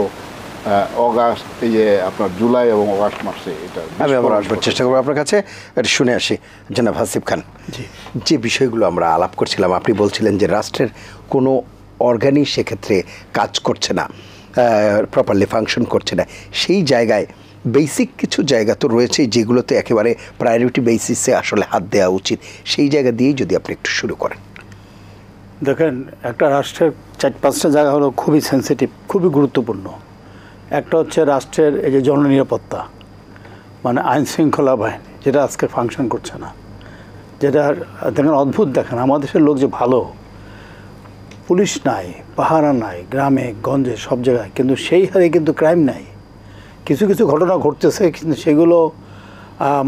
অগাস্ট এই যে আপনার জুলাই এবং অগাস্ট মাসে এটা আমি আবার আসবার চেষ্টা করবো আপনার কাছে এটা শুনে আসি জনাব হাসিফ খান যে বিষয়গুলো আমরা আলাপ করছিলাম আপনি বলছিলেন যে রাষ্ট্রের কোনো অর্গানই সেক্ষেত্রে কাজ করছে না প্রপারলি ফাংশন করছে না সেই জায়গায় বেসিক কিছু জায়গা তো রয়েছে যেগুলোতে একেবারে প্রায়োরিটি বেসিসে আসলে হাত দেওয়া উচিত সেই জায়গা দিয়েই যদি আপনি একটু শুরু করেন দেখেন একটা রাষ্ট্রের চার পাঁচটা জায়গা হলো খুবই সেন্সিটিভ খুবই গুরুত্বপূর্ণ একটা হচ্ছে রাষ্ট্রের এই যে জননিরাপত্তা মানে আইন শৃঙ্খলা বাহিনী যেটা আজকে ফাংশন করছে না যেটা দেখেন অদ্ভুত দেখেন আমাদের দেশের লোক যে ভালো পুলিশ নাই পাহারা নাই গ্রামে গঞ্জে সব জায়গায় কিন্তু সেই হারে কিন্তু ক্রাইম নাই কিছু কিছু ঘটনা ঘটতেছে কিন্তু সেগুলো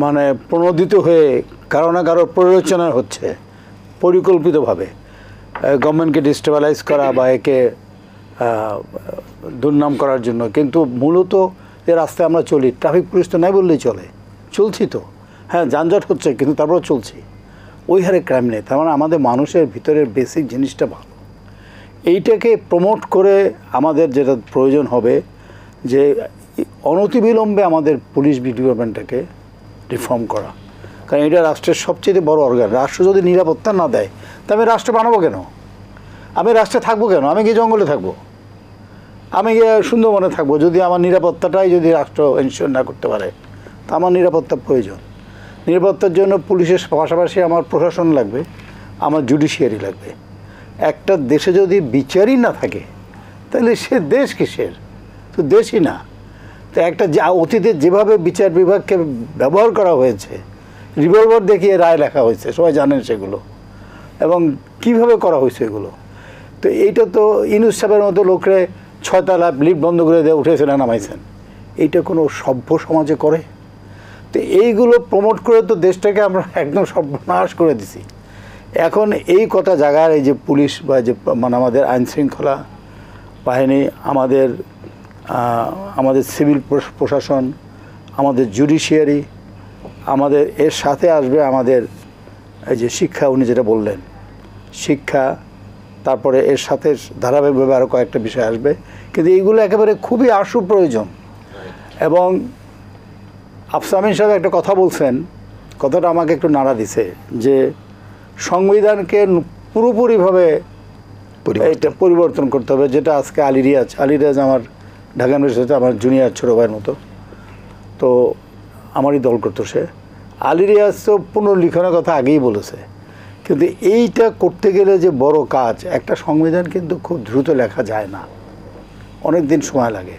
মানে প্রণোদিত হয়ে কারো না কারো প্ররোচনা হচ্ছে পরিকল্পিতভাবে গভর্নমেন্টকে ডিস্টেবিলাইজ করা বা একে দুর্নাম করার জন্য কিন্তু মূলত যে রাস্তায় আমরা চলি ট্রাফিক পুলিশ তো নাই বললেই চলে চলছি তো হ্যাঁ যানজট হচ্ছে কিন্তু তারপরে চলছি ওই হারে ক্রাইম নেই তার মানে আমাদের মানুষের ভিতরের বেসিক জিনিসটা ভালো এইটাকে প্রমোট করে আমাদের যেটা প্রয়োজন হবে যে অনতিবিলম্বে আমাদের পুলিশ ডিপার্টমেন্টটাকে রিফর্ম করা কারণ এটা রাষ্ট্রের সবচেয়ে বড় অর্গান রাষ্ট্র যদি নিরাপত্তা না দেয় তা আমি রাষ্ট্র বানাবো কেন আমি রাষ্ট্রে থাকবো কেন আমি কি জঙ্গলে থাকবো আমি সুন্দর মনে থাকবো যদি আমার নিরাপত্তাটাই যদি রাষ্ট্র এনশিওর না করতে পারে তা আমার নিরাপত্তা প্রয়োজন নিরাপত্তার জন্য পুলিশের পাশাপাশি আমার প্রশাসন লাগবে আমার জুডিশিয়ারি লাগবে একটা দেশে যদি বিচারই না থাকে তাহলে সে দেশ কিসের তো দেশই না তো একটা যা অতীতে যেভাবে বিচার বিভাগকে ব্যবহার করা হয়েছে রিভলভার দেখিয়ে রায় লেখা হয়েছে সবাই জানেন সেগুলো এবং কিভাবে করা হয়েছে এগুলো তো এইটা তো ইনুস সাহেবের মতো লোকরে ছয়তলা লিফ্ট বন্ধ করে দিয়ে উঠেছেন নামাইছেন এইটা কোনো সভ্য সমাজে করে তো এইগুলো প্রমোট করে তো দেশটাকে আমরা একদম সর্বনাশ করে দিছি এখন এই কটা জায়গার এই যে পুলিশ বা যে মানে আমাদের আইনশৃঙ্খলা বাহিনী আমাদের আমাদের সিভিল প্রশাসন আমাদের জুডিশিয়ারি আমাদের এর সাথে আসবে আমাদের এই যে শিক্ষা উনি যেটা বললেন শিক্ষা তারপরে এর সাথে ধারাবাহিকভাবে আরও কয়েকটা বিষয় আসবে কিন্তু এইগুলো একেবারে খুবই আশু প্রয়োজন এবং আফসামিন সাহেব একটা কথা বলছেন কথাটা আমাকে একটু নাড়া দিছে যে সংবিধানকে পুরোপুরিভাবে পরিবর্তন করতে হবে যেটা আজকে আলিরিয়াজ আলিরিয়াজ আমার ঢাকা ইউনিভার্সিটিতে আমার জুনিয়র ছোটো ভাইয়ের মতো তো আমারই দল করতো সে আলিরিয়াজ তো পুনর্লিখনের কথা আগেই বলেছে কিন্তু এইটা করতে গেলে যে বড় কাজ একটা সংবিধান কিন্তু খুব দ্রুত লেখা যায় না অনেক দিন সময় লাগে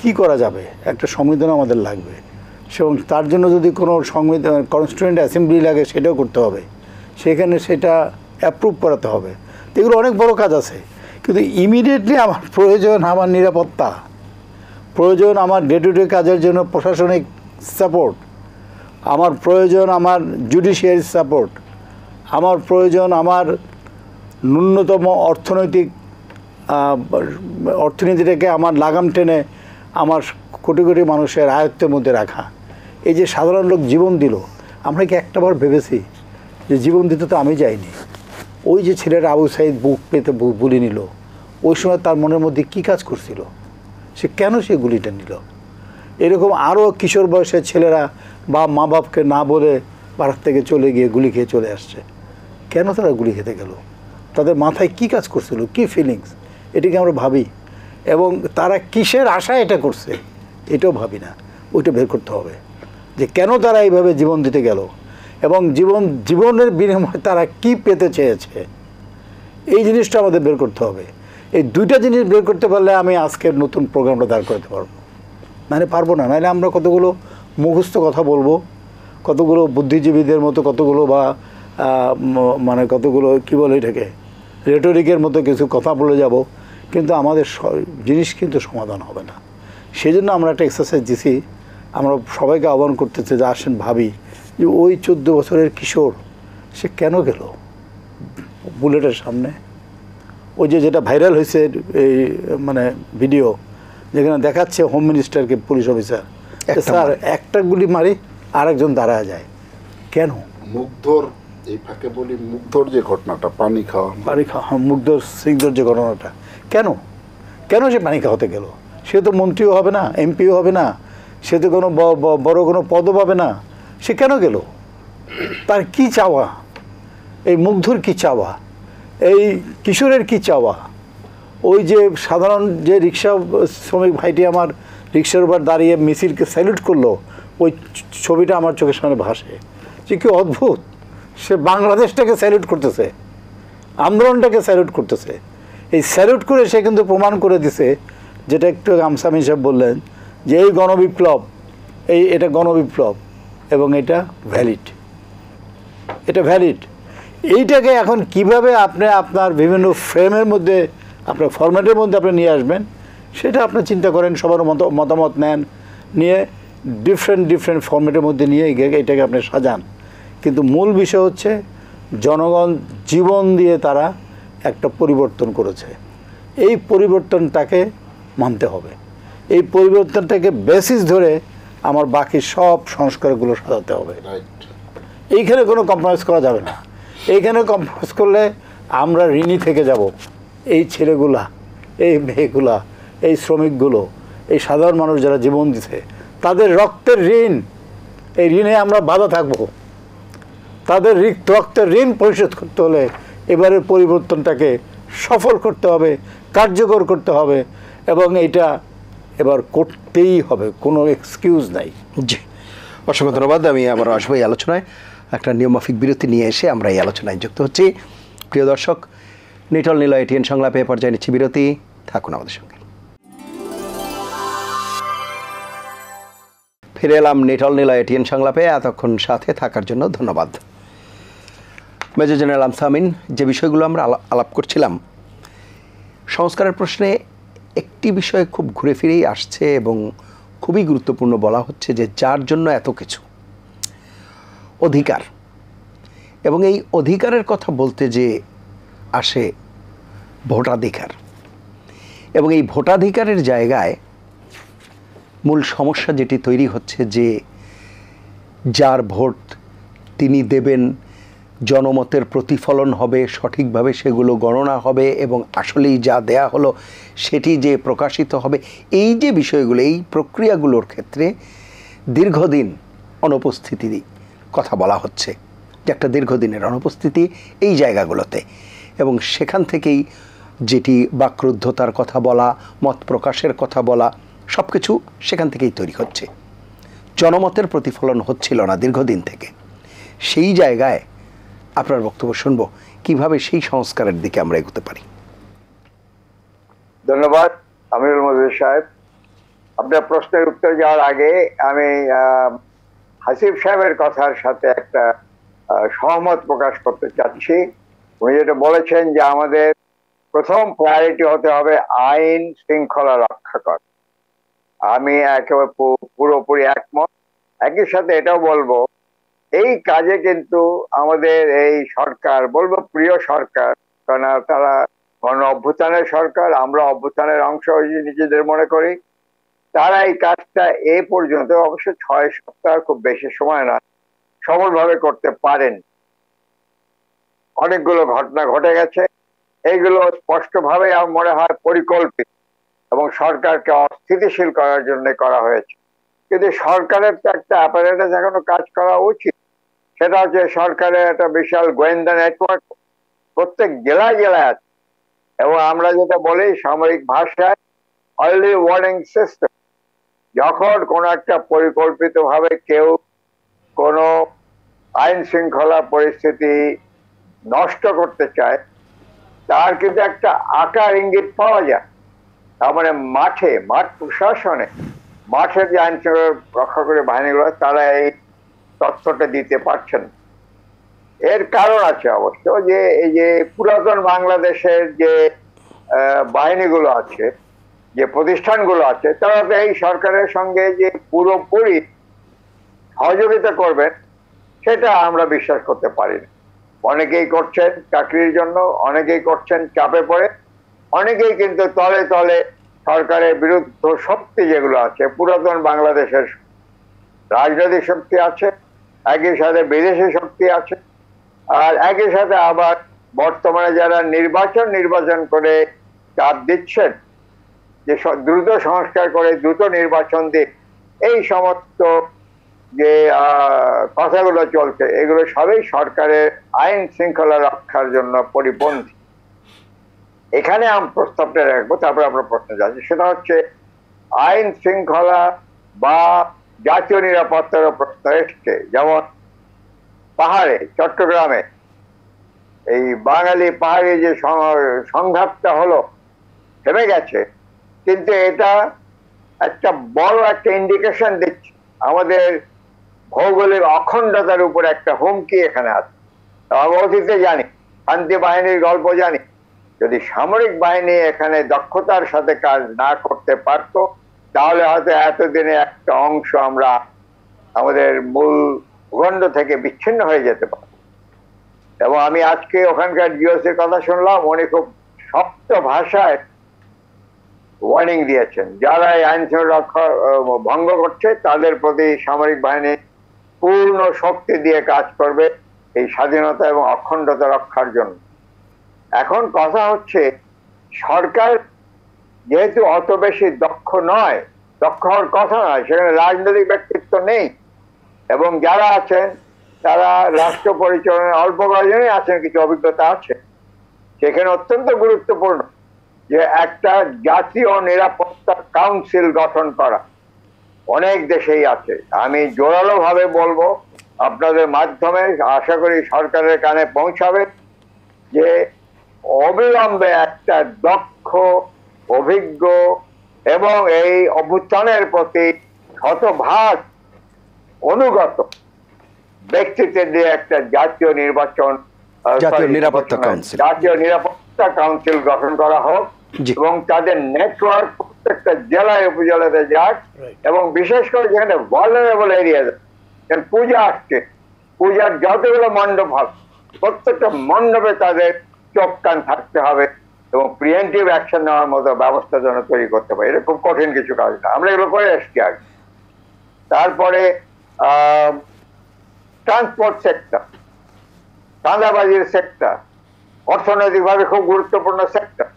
কি করা যাবে একটা সংবিধান আমাদের লাগবে এবং তার জন্য যদি কোনো সংবিধান কনস্টিটিউন্ট অ্যাসেম্বলি লাগে সেটাও করতে হবে সেখানে সেটা অ্যাপ্রুভ করাতে হবে তো এগুলো অনেক বড় কাজ আছে কিন্তু ইমিডিয়েটলি আমার প্রয়োজন আমার নিরাপত্তা প্রয়োজন আমার ডে টু ডে কাজের জন্য প্রশাসনিক সাপোর্ট আমার প্রয়োজন আমার জুডিশিয়ারি সাপোর্ট আমার প্রয়োজন আমার ন্যূনতম অর্থনৈতিক অর্থনীতিটাকে আমার লাগাম টেনে আমার কোটি কোটি মানুষের আয়ত্তের মধ্যে রাখা এই যে সাধারণ লোক জীবন দিল আমরা কি একটাবার ভেবেছি যে জীবন দিতে তো আমি যাইনি ওই যে ছেলেরা আবু সাইদ বুক পেতে গুলি নিল ওই সময় তার মনের মধ্যে কি কাজ করছিল সে কেন সে গুলিটা নিল এরকম আরও কিশোর বয়সের ছেলেরা বা মা বাপকে না বলে ভারত থেকে চলে গিয়ে গুলি খেয়ে চলে আসছে কেন তারা গুলি খেতে গেল তাদের মাথায় কি কাজ করছিল কি ফিলিংস এটিকে আমরা ভাবি এবং তারা কিসের আশায় এটা করছে এটাও ভাবি না ওইটা বের করতে হবে যে কেন তারা এইভাবে জীবন দিতে গেল এবং জীবন জীবনের বিনিময়ে তারা কি পেতে চেয়েছে এই জিনিসটা আমাদের বের করতে হবে এই দুইটা জিনিস বের করতে পারলে আমি আজকের নতুন প্রোগ্রামটা দাঁড় করাতে পারবো মানে পারবো না নাহলে আমরা কতগুলো মুখস্থ কথা বলবো কতগুলো বুদ্ধিজীবীদের মতো কতগুলো বা মানে কতগুলো কী বলে এটাকে রেটরিকের মতো কিছু কথা বলে যাব কিন্তু আমাদের জিনিস কিন্তু সমাধান হবে না সেই জন্য আমরা একটা এক্সারসাইজ দিছি আমরা সবাইকে আহ্বান করতেছে যে আসেন ভাবি যে ওই চোদ্দো বছরের কিশোর সে কেন গেল বুলেটের সামনে ওই যে যেটা ভাইরাল হয়েছে এই মানে ভিডিও যেখানে দেখাচ্ছে হোম মিনিস্টারকে পুলিশ অফিসার স্যার একটা গুলি মারি আরেকজন দাঁড়ায় যায় কেন মুগ্ধর এই ফাঁকে বলি মুগ্ধর যে ঘটনাটা পানি খাওয়া পানি খাওয়া হ্যাঁ, মুগ্ধর সিংধর যে ঘটনাটা কেন কেন সে পানিকা হতে গেল সে তো মন্ত্রীও হবে না এমপিও হবে না সে তো কোনো বড় কোনো পদও পাবে না সে কেন গেল তার কি চাওয়া এই মুগ্ধর কি চাওয়া এই কিশোরের কি চাওয়া ওই যে সাধারণ যে রিক্সা শ্রমিক ভাইটি আমার রিক্সার উপর দাঁড়িয়ে মিছিলকে স্যালুট করলো ওই ছবিটা আমার চোখের সামনে ভাসে যে কি অদ্ভুত সে বাংলাদেশটাকে স্যালুট করতেছে আন্দোলনটাকে স্যালুট করতেছে এই স্যালুট করে সে কিন্তু প্রমাণ করে দিছে যেটা একটু আমসামি সাহেব বললেন যে এই গণবিপ্লব এই এটা গণবিপ্লব এবং এটা ভ্যালিড এটা ভ্যালিড এইটাকে এখন কিভাবে আপনি আপনার বিভিন্ন ফ্রেমের মধ্যে আপনার ফরম্যাটের মধ্যে আপনি নিয়ে আসবেন সেটা আপনি চিন্তা করেন সবার মত মতামত নেন নিয়ে ডিফারেন্ট ডিফারেন্ট ফর্মেটের মধ্যে নিয়ে এটাকে আপনি সাজান কিন্তু মূল বিষয় হচ্ছে জনগণ জীবন দিয়ে তারা একটা পরিবর্তন করেছে এই পরিবর্তনটাকে মানতে হবে এই পরিবর্তনটাকে বেসিস ধরে আমার বাকি সব সংস্কারগুলো সাজাতে হবে এইখানে কোনো কম্প্রোমাইজ করা যাবে না এইখানে কম্প্রোমাইজ করলে আমরা ঋণী থেকে যাব এই ছেলেগুলা এই মেয়েগুলা এই শ্রমিকগুলো এই সাধারণ মানুষ যারা জীবন দিছে তাদের রক্তের ঋণ এই ঋণে আমরা বাধা থাকব তাদের রক্তের ঋণ পরিশোধ করতে হলে এবারের পরিবর্তনটাকে সফল করতে হবে কার্যকর করতে হবে এবং এটা এবার করতেই হবে কোনো এক্সকিউজ নাই জি অসংখ্য ধন্যবাদ আমি আবার আসবো এই আলোচনায় একটা নিয়মাফিক বিরতি নিয়ে এসে আমরা এই আলোচনায় যুক্ত হচ্ছি প্রিয় দর্শক নিটল নিলয় এটিএন সংলাপে পর্যায়ে নিচ্ছি বিরতি থাকুন আমাদের সঙ্গে ফিরে এলাম নিটল নীলা এটিএন সংলাপে এতক্ষণ সাথে থাকার জন্য ধন্যবাদ মেজর জেনারেল আমসামিন যে বিষয়গুলো আমরা আলাপ করছিলাম সংস্কারের প্রশ্নে একটি বিষয় খুব ঘুরে ফিরেই আসছে এবং খুবই গুরুত্বপূর্ণ বলা হচ্ছে যে যার জন্য এত কিছু অধিকার এবং এই অধিকারের কথা বলতে যে আসে ভোটাধিকার এবং এই ভোটাধিকারের জায়গায় মূল সমস্যা যেটি তৈরি হচ্ছে যে যার ভোট তিনি দেবেন জনমতের প্রতিফলন হবে সঠিকভাবে সেগুলো গণনা হবে এবং আসলেই যা দেয়া হলো সেটি যে প্রকাশিত হবে এই যে বিষয়গুলো এই প্রক্রিয়াগুলোর ক্ষেত্রে দীর্ঘদিন অনুপস্থিতির কথা বলা হচ্ছে যে একটা দীর্ঘদিনের অনুপস্থিতি এই জায়গাগুলোতে এবং সেখান থেকেই যেটি বাক্রুদ্ধতার কথা বলা মত প্রকাশের কথা বলা সব কিছু সেখান থেকেই তৈরি হচ্ছে জনমতের প্রতিফলন হচ্ছিল না দীর্ঘদিন থেকে সেই জায়গায় আপনার বক্তব্য শুনব কিভাবে সেই সংস্কারের দিকে আমরা এগোতে পারি ধন্যবাদ আমিরুল মজুর সাহেব আপনার প্রশ্নের উত্তর যাওয়ার আগে আমি হাসিফ সাহেবের কথার সাথে একটা সহমত প্রকাশ করতে চাচ্ছি উনি যেটা বলেছেন যে আমাদের প্রথম প্রায়োরিটি হতে হবে আইন শৃঙ্খলা রক্ষা করা আমি একেবারে পুরোপুরি একমত একই সাথে এটাও বলবো এই কাজে কিন্তু আমাদের এই সরকার বলবো প্রিয় সরকার কারণ তারা গণ অভ্যুত্থানের সরকার আমরা অভ্যুত্থানের অংশ নিজেদের মনে করি তারা এই কাজটা এ পর্যন্ত অবশ্য ছয় সপ্তাহ খুব বেশি সময় না সফলভাবে করতে পারেন অনেকগুলো ঘটনা ঘটে গেছে এইগুলো স্পষ্টভাবে আমার মনে হয় পরিকল্পিত এবং সরকারকে অস্থিতিশীল করার জন্য করা হয়েছে কিন্তু সরকারের তো একটা অ্যাপারেটাস এখনো কাজ করা উচিত সেটা হচ্ছে সরকারের একটা বিশাল গোয়েন্দা নেটওয়ার্ক প্রত্যেক জেলায় জেলায় আছে এবং আমরা যেটা বলি সামরিক ভাষায় অর্লি ওয়ার্নিং সিস্টেম যখন কোনো একটা পরিকল্পিতভাবে কেউ কোনো আইন শৃঙ্খলা পরিস্থিতি নষ্ট করতে চায় তার কিন্তু একটা আকার ইঙ্গিত পাওয়া যায় তার মানে মাঠে মাঠ প্রশাসনে মাঠে যে আইন শৃঙ্খলা রক্ষা করে বাহিনীগুলো তারা এই তথ্যটা দিতে পারছেন এর কারণ আছে অবশ্য যে এই যে পুরাতন বাংলাদেশের যে বাহিনীগুলো আছে যে প্রতিষ্ঠানগুলো আছে তারা এই সরকারের সঙ্গে যে পুরোপুরি সহযোগিতা করবেন সেটা আমরা বিশ্বাস করতে পারি না অনেকেই করছেন চাকরির জন্য অনেকেই করছেন চাপে পড়ে অনেকেই কিন্তু তলে তলে সরকারের বিরুদ্ধ শক্তি যেগুলো আছে পুরাতন বাংলাদেশের রাজনৈতিক শক্তি আছে একই সাথে বিদেশি শক্তি আছে আর একই সাথে আবার বর্তমানে যারা নির্বাচন নির্বাচন করে চাপ দিচ্ছেন যে দ্রুত সংস্কার করে দ্রুত নির্বাচন দিয়ে এই সমস্ত যে কথাগুলো চলছে এগুলো সবই সরকারের আইন শৃঙ্খলা রক্ষার জন্য পরিপন্থী এখানে আমি প্রস্তাবটা রাখবো তারপরে আমরা প্রশ্ন যাচ্ছি সেটা হচ্ছে আইন শৃঙ্খলা বা জাতীয় নিরাপত্তার প্রশ্ন এসছে যেমন পাহাড়ে চট্টগ্রামে এই বাঙালি পাহাড়ে যে সংঘাতটা হলো থেমে গেছে কিন্তু এটা একটা বড় একটা ইন্ডিকেশন দিচ্ছে আমাদের ভৌগোলিক অখণ্ডতার উপর একটা হুমকি এখানে আছে আমরা জানি শান্তি বাহিনীর গল্প জানি যদি সামরিক বাহিনী এখানে দক্ষতার সাথে কাজ না করতে পারতো তাহলে হয়তো এতদিনে একটা অংশ আমরা আমাদের মূল ভূখণ্ড থেকে বিচ্ছিন্ন হয়ে যেতে পারি এবং আমি আজকে ওখানকার জিওসের কথা শুনলাম উনি খুব শক্ত ভাষায় ওয়ার্নিং দিয়েছেন যারা এই আইন রক্ষা ভঙ্গ করছে তাদের প্রতি সামরিক বাহিনী পূর্ণ শক্তি দিয়ে কাজ করবে এই স্বাধীনতা এবং অখণ্ডতা রক্ষার জন্য এখন কথা হচ্ছে সরকার যেহেতু অত বেশি দক্ষ নয় দক্ষ হওয়ার কথা নয় সেখানে রাজনৈতিক ব্যক্তিত্ব নেই এবং যারা আছেন তারা রাষ্ট্র পরিচালনায় অল্প কয়েকজনই আছেন কিছু অভিজ্ঞতা আছে সেখানে অত্যন্ত গুরুত্বপূর্ণ যে একটা জাতীয় নিরাপত্তা কাউন্সিল গঠন করা অনেক দেশেই আছে আমি জোরালোভাবে বলবো আপনাদের মাধ্যমে আশা করি সরকারের কানে পৌঁছাবে যে অবিলম্বে একটা দক্ষ অভিজ্ঞ এবং এই অভ্যুত্থানের প্রতি হতভাগ অনুগত ব্যক্তিতে দিয়ে একটা জাতীয় নির্বাচন জাতীয় নিরাপত্তা কাউন্সিল জাতীয় নিরাপত্তা কাউন্সিল গঠন করা হোক এবং তাদের নেটওয়ার্ক প্রত্যেকটা জেলায় উপজেলাতে যাক এবং বিশেষ করে যেখানে ভালনারেবল এরিয়া পূজা আসছে পূজার যতগুলো মণ্ডপ হবে প্রত্যেকটা মণ্ডপে তাদের চোখ কান থাকতে হবে এবং প্রিয়েন্টিভ অ্যাকশন নেওয়ার মতো ব্যবস্থা যেন তৈরি করতে পারি এটা খুব কঠিন কিছু কাজ না আমরা এগুলো করে এসছি আগে তারপরে ট্রান্সপোর্ট সেক্টর চাঁদাবাজির সেক্টর অর্থনৈতিকভাবে খুব গুরুত্বপূর্ণ সেক্টর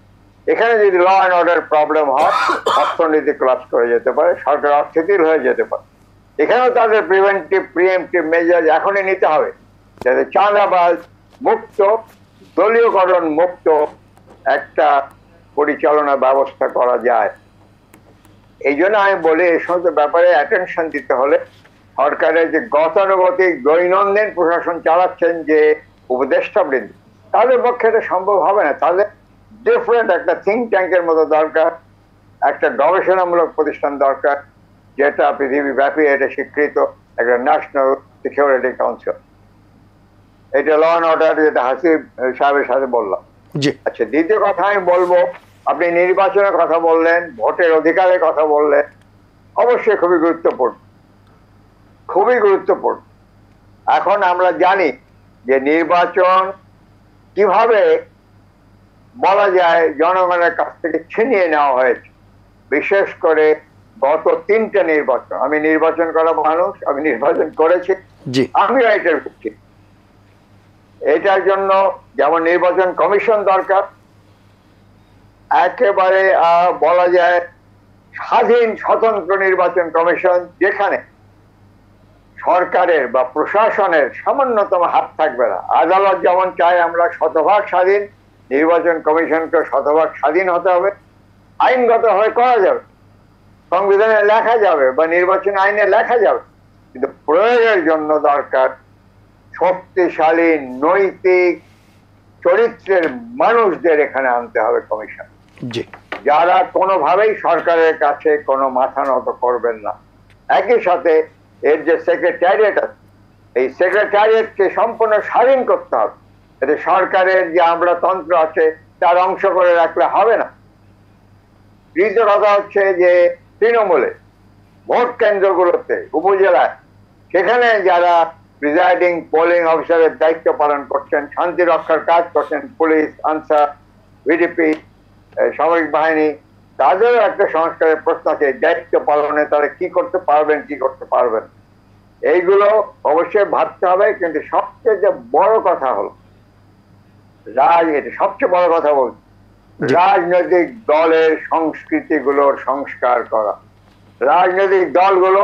এখানে যদি ল অ্যান্ড অর্ডার প্রবলেম হয় অর্থনীতি ক্লাস করে যেতে পারে সরকার অস্থিতিল হয়ে যেতে পারে এখানেও তাদের প্রিভেন্টিভ প্রিএমটিভ মেজার এখনই নিতে হবে যাতে চাঁদাবাজ মুক্ত দলীয়করণ মুক্ত একটা পরিচালনা ব্যবস্থা করা যায় এই জন্য আমি বলি এই সমস্ত ব্যাপারে অ্যাটেনশন দিতে হলে সরকারের যে গতানুগতিক দৈনন্দিন প্রশাসন চালাচ্ছেন যে উপদেষ্টা বৃদ্ধি তাদের পক্ষে এটা সম্ভব হবে না তাদের ডিফারেন্ট একটা থিঙ্ক ট্যাঙ্কের মতো দরকার একটা গবেষণামূলক প্রতিষ্ঠান দরকার যেটা পৃথিবী ব্যাপী এটা স্বীকৃত একটা ন্যাশনাল সিকিউরিটি কাউন্সিল এটা ল অ্যান্ড অর্ডার যেটা হাসিব সাহেবের সাথে বললাম আচ্ছা দ্বিতীয় কথা আমি বলবো আপনি নির্বাচনের কথা বললেন ভোটের অধিকারের কথা বললেন অবশ্যই খুবই গুরুত্বপূর্ণ খুবই গুরুত্বপূর্ণ এখন আমরা জানি যে নির্বাচন কিভাবে বলা যায় জনগণের কাছ থেকে ছিনিয়ে নেওয়া হয়েছে বিশেষ করে গত তিনটে নির্বাচন আমি নির্বাচন করা মানুষ আমি নির্বাচন করেছি আমিও এটার ভিত্তি এটার জন্য যেমন নির্বাচন কমিশন দরকার একেবারে বলা যায় স্বাধীন স্বতন্ত্র নির্বাচন কমিশন যেখানে সরকারের বা প্রশাসনের সামান্যতম হাত থাকবে না আদালত যেমন চাই আমরা শতভাগ স্বাধীন নির্বাচন কমিশনকে শতভাগ স্বাধীন হতে হবে আইনগত হয়ে করা যাবে সংবিধানে লেখা যাবে বা নির্বাচন আইনে লেখা যাবে কিন্তু প্রয়োগের জন্য দরকার শক্তিশালী নৈতিক চরিত্রের মানুষদের এখানে আনতে হবে কমিশন যারা কোনোভাবেই সরকারের কাছে কোনো মাথা নত করবেন না একই সাথে এর যে সেক্রেটারিয়েট আছে এই সেক্রেটারিয়েটকে সম্পূর্ণ স্বাধীন করতে হবে এতে সরকারের যে আমরা তন্ত্র আছে তার অংশ করে রাখলে হবে না তৃতীয় কথা হচ্ছে যে তৃণমূলে ভোট কেন্দ্রগুলোতে উপজেলায় সেখানে যারা প্রিজাইডিং পোলিং অফিসারের দায়িত্ব পালন করছেন শান্তি রক্ষার কাজ করছেন পুলিশ আনসার বিজেপি সামরিক বাহিনী তাদেরও একটা সংস্কারের প্রশ্ন আছে দায়িত্ব পালনে তারা কি করতে পারবেন কি করতে পারবেন এইগুলো অবশ্যই ভাবতে হবে কিন্তু সবচেয়ে যে বড় কথা হলো রাজ এটা সবচেয়ে বড় কথা বল রাজনৈতিক দলের সংস্কৃতিগুলোর সংস্কার করা রাজনৈতিক দলগুলো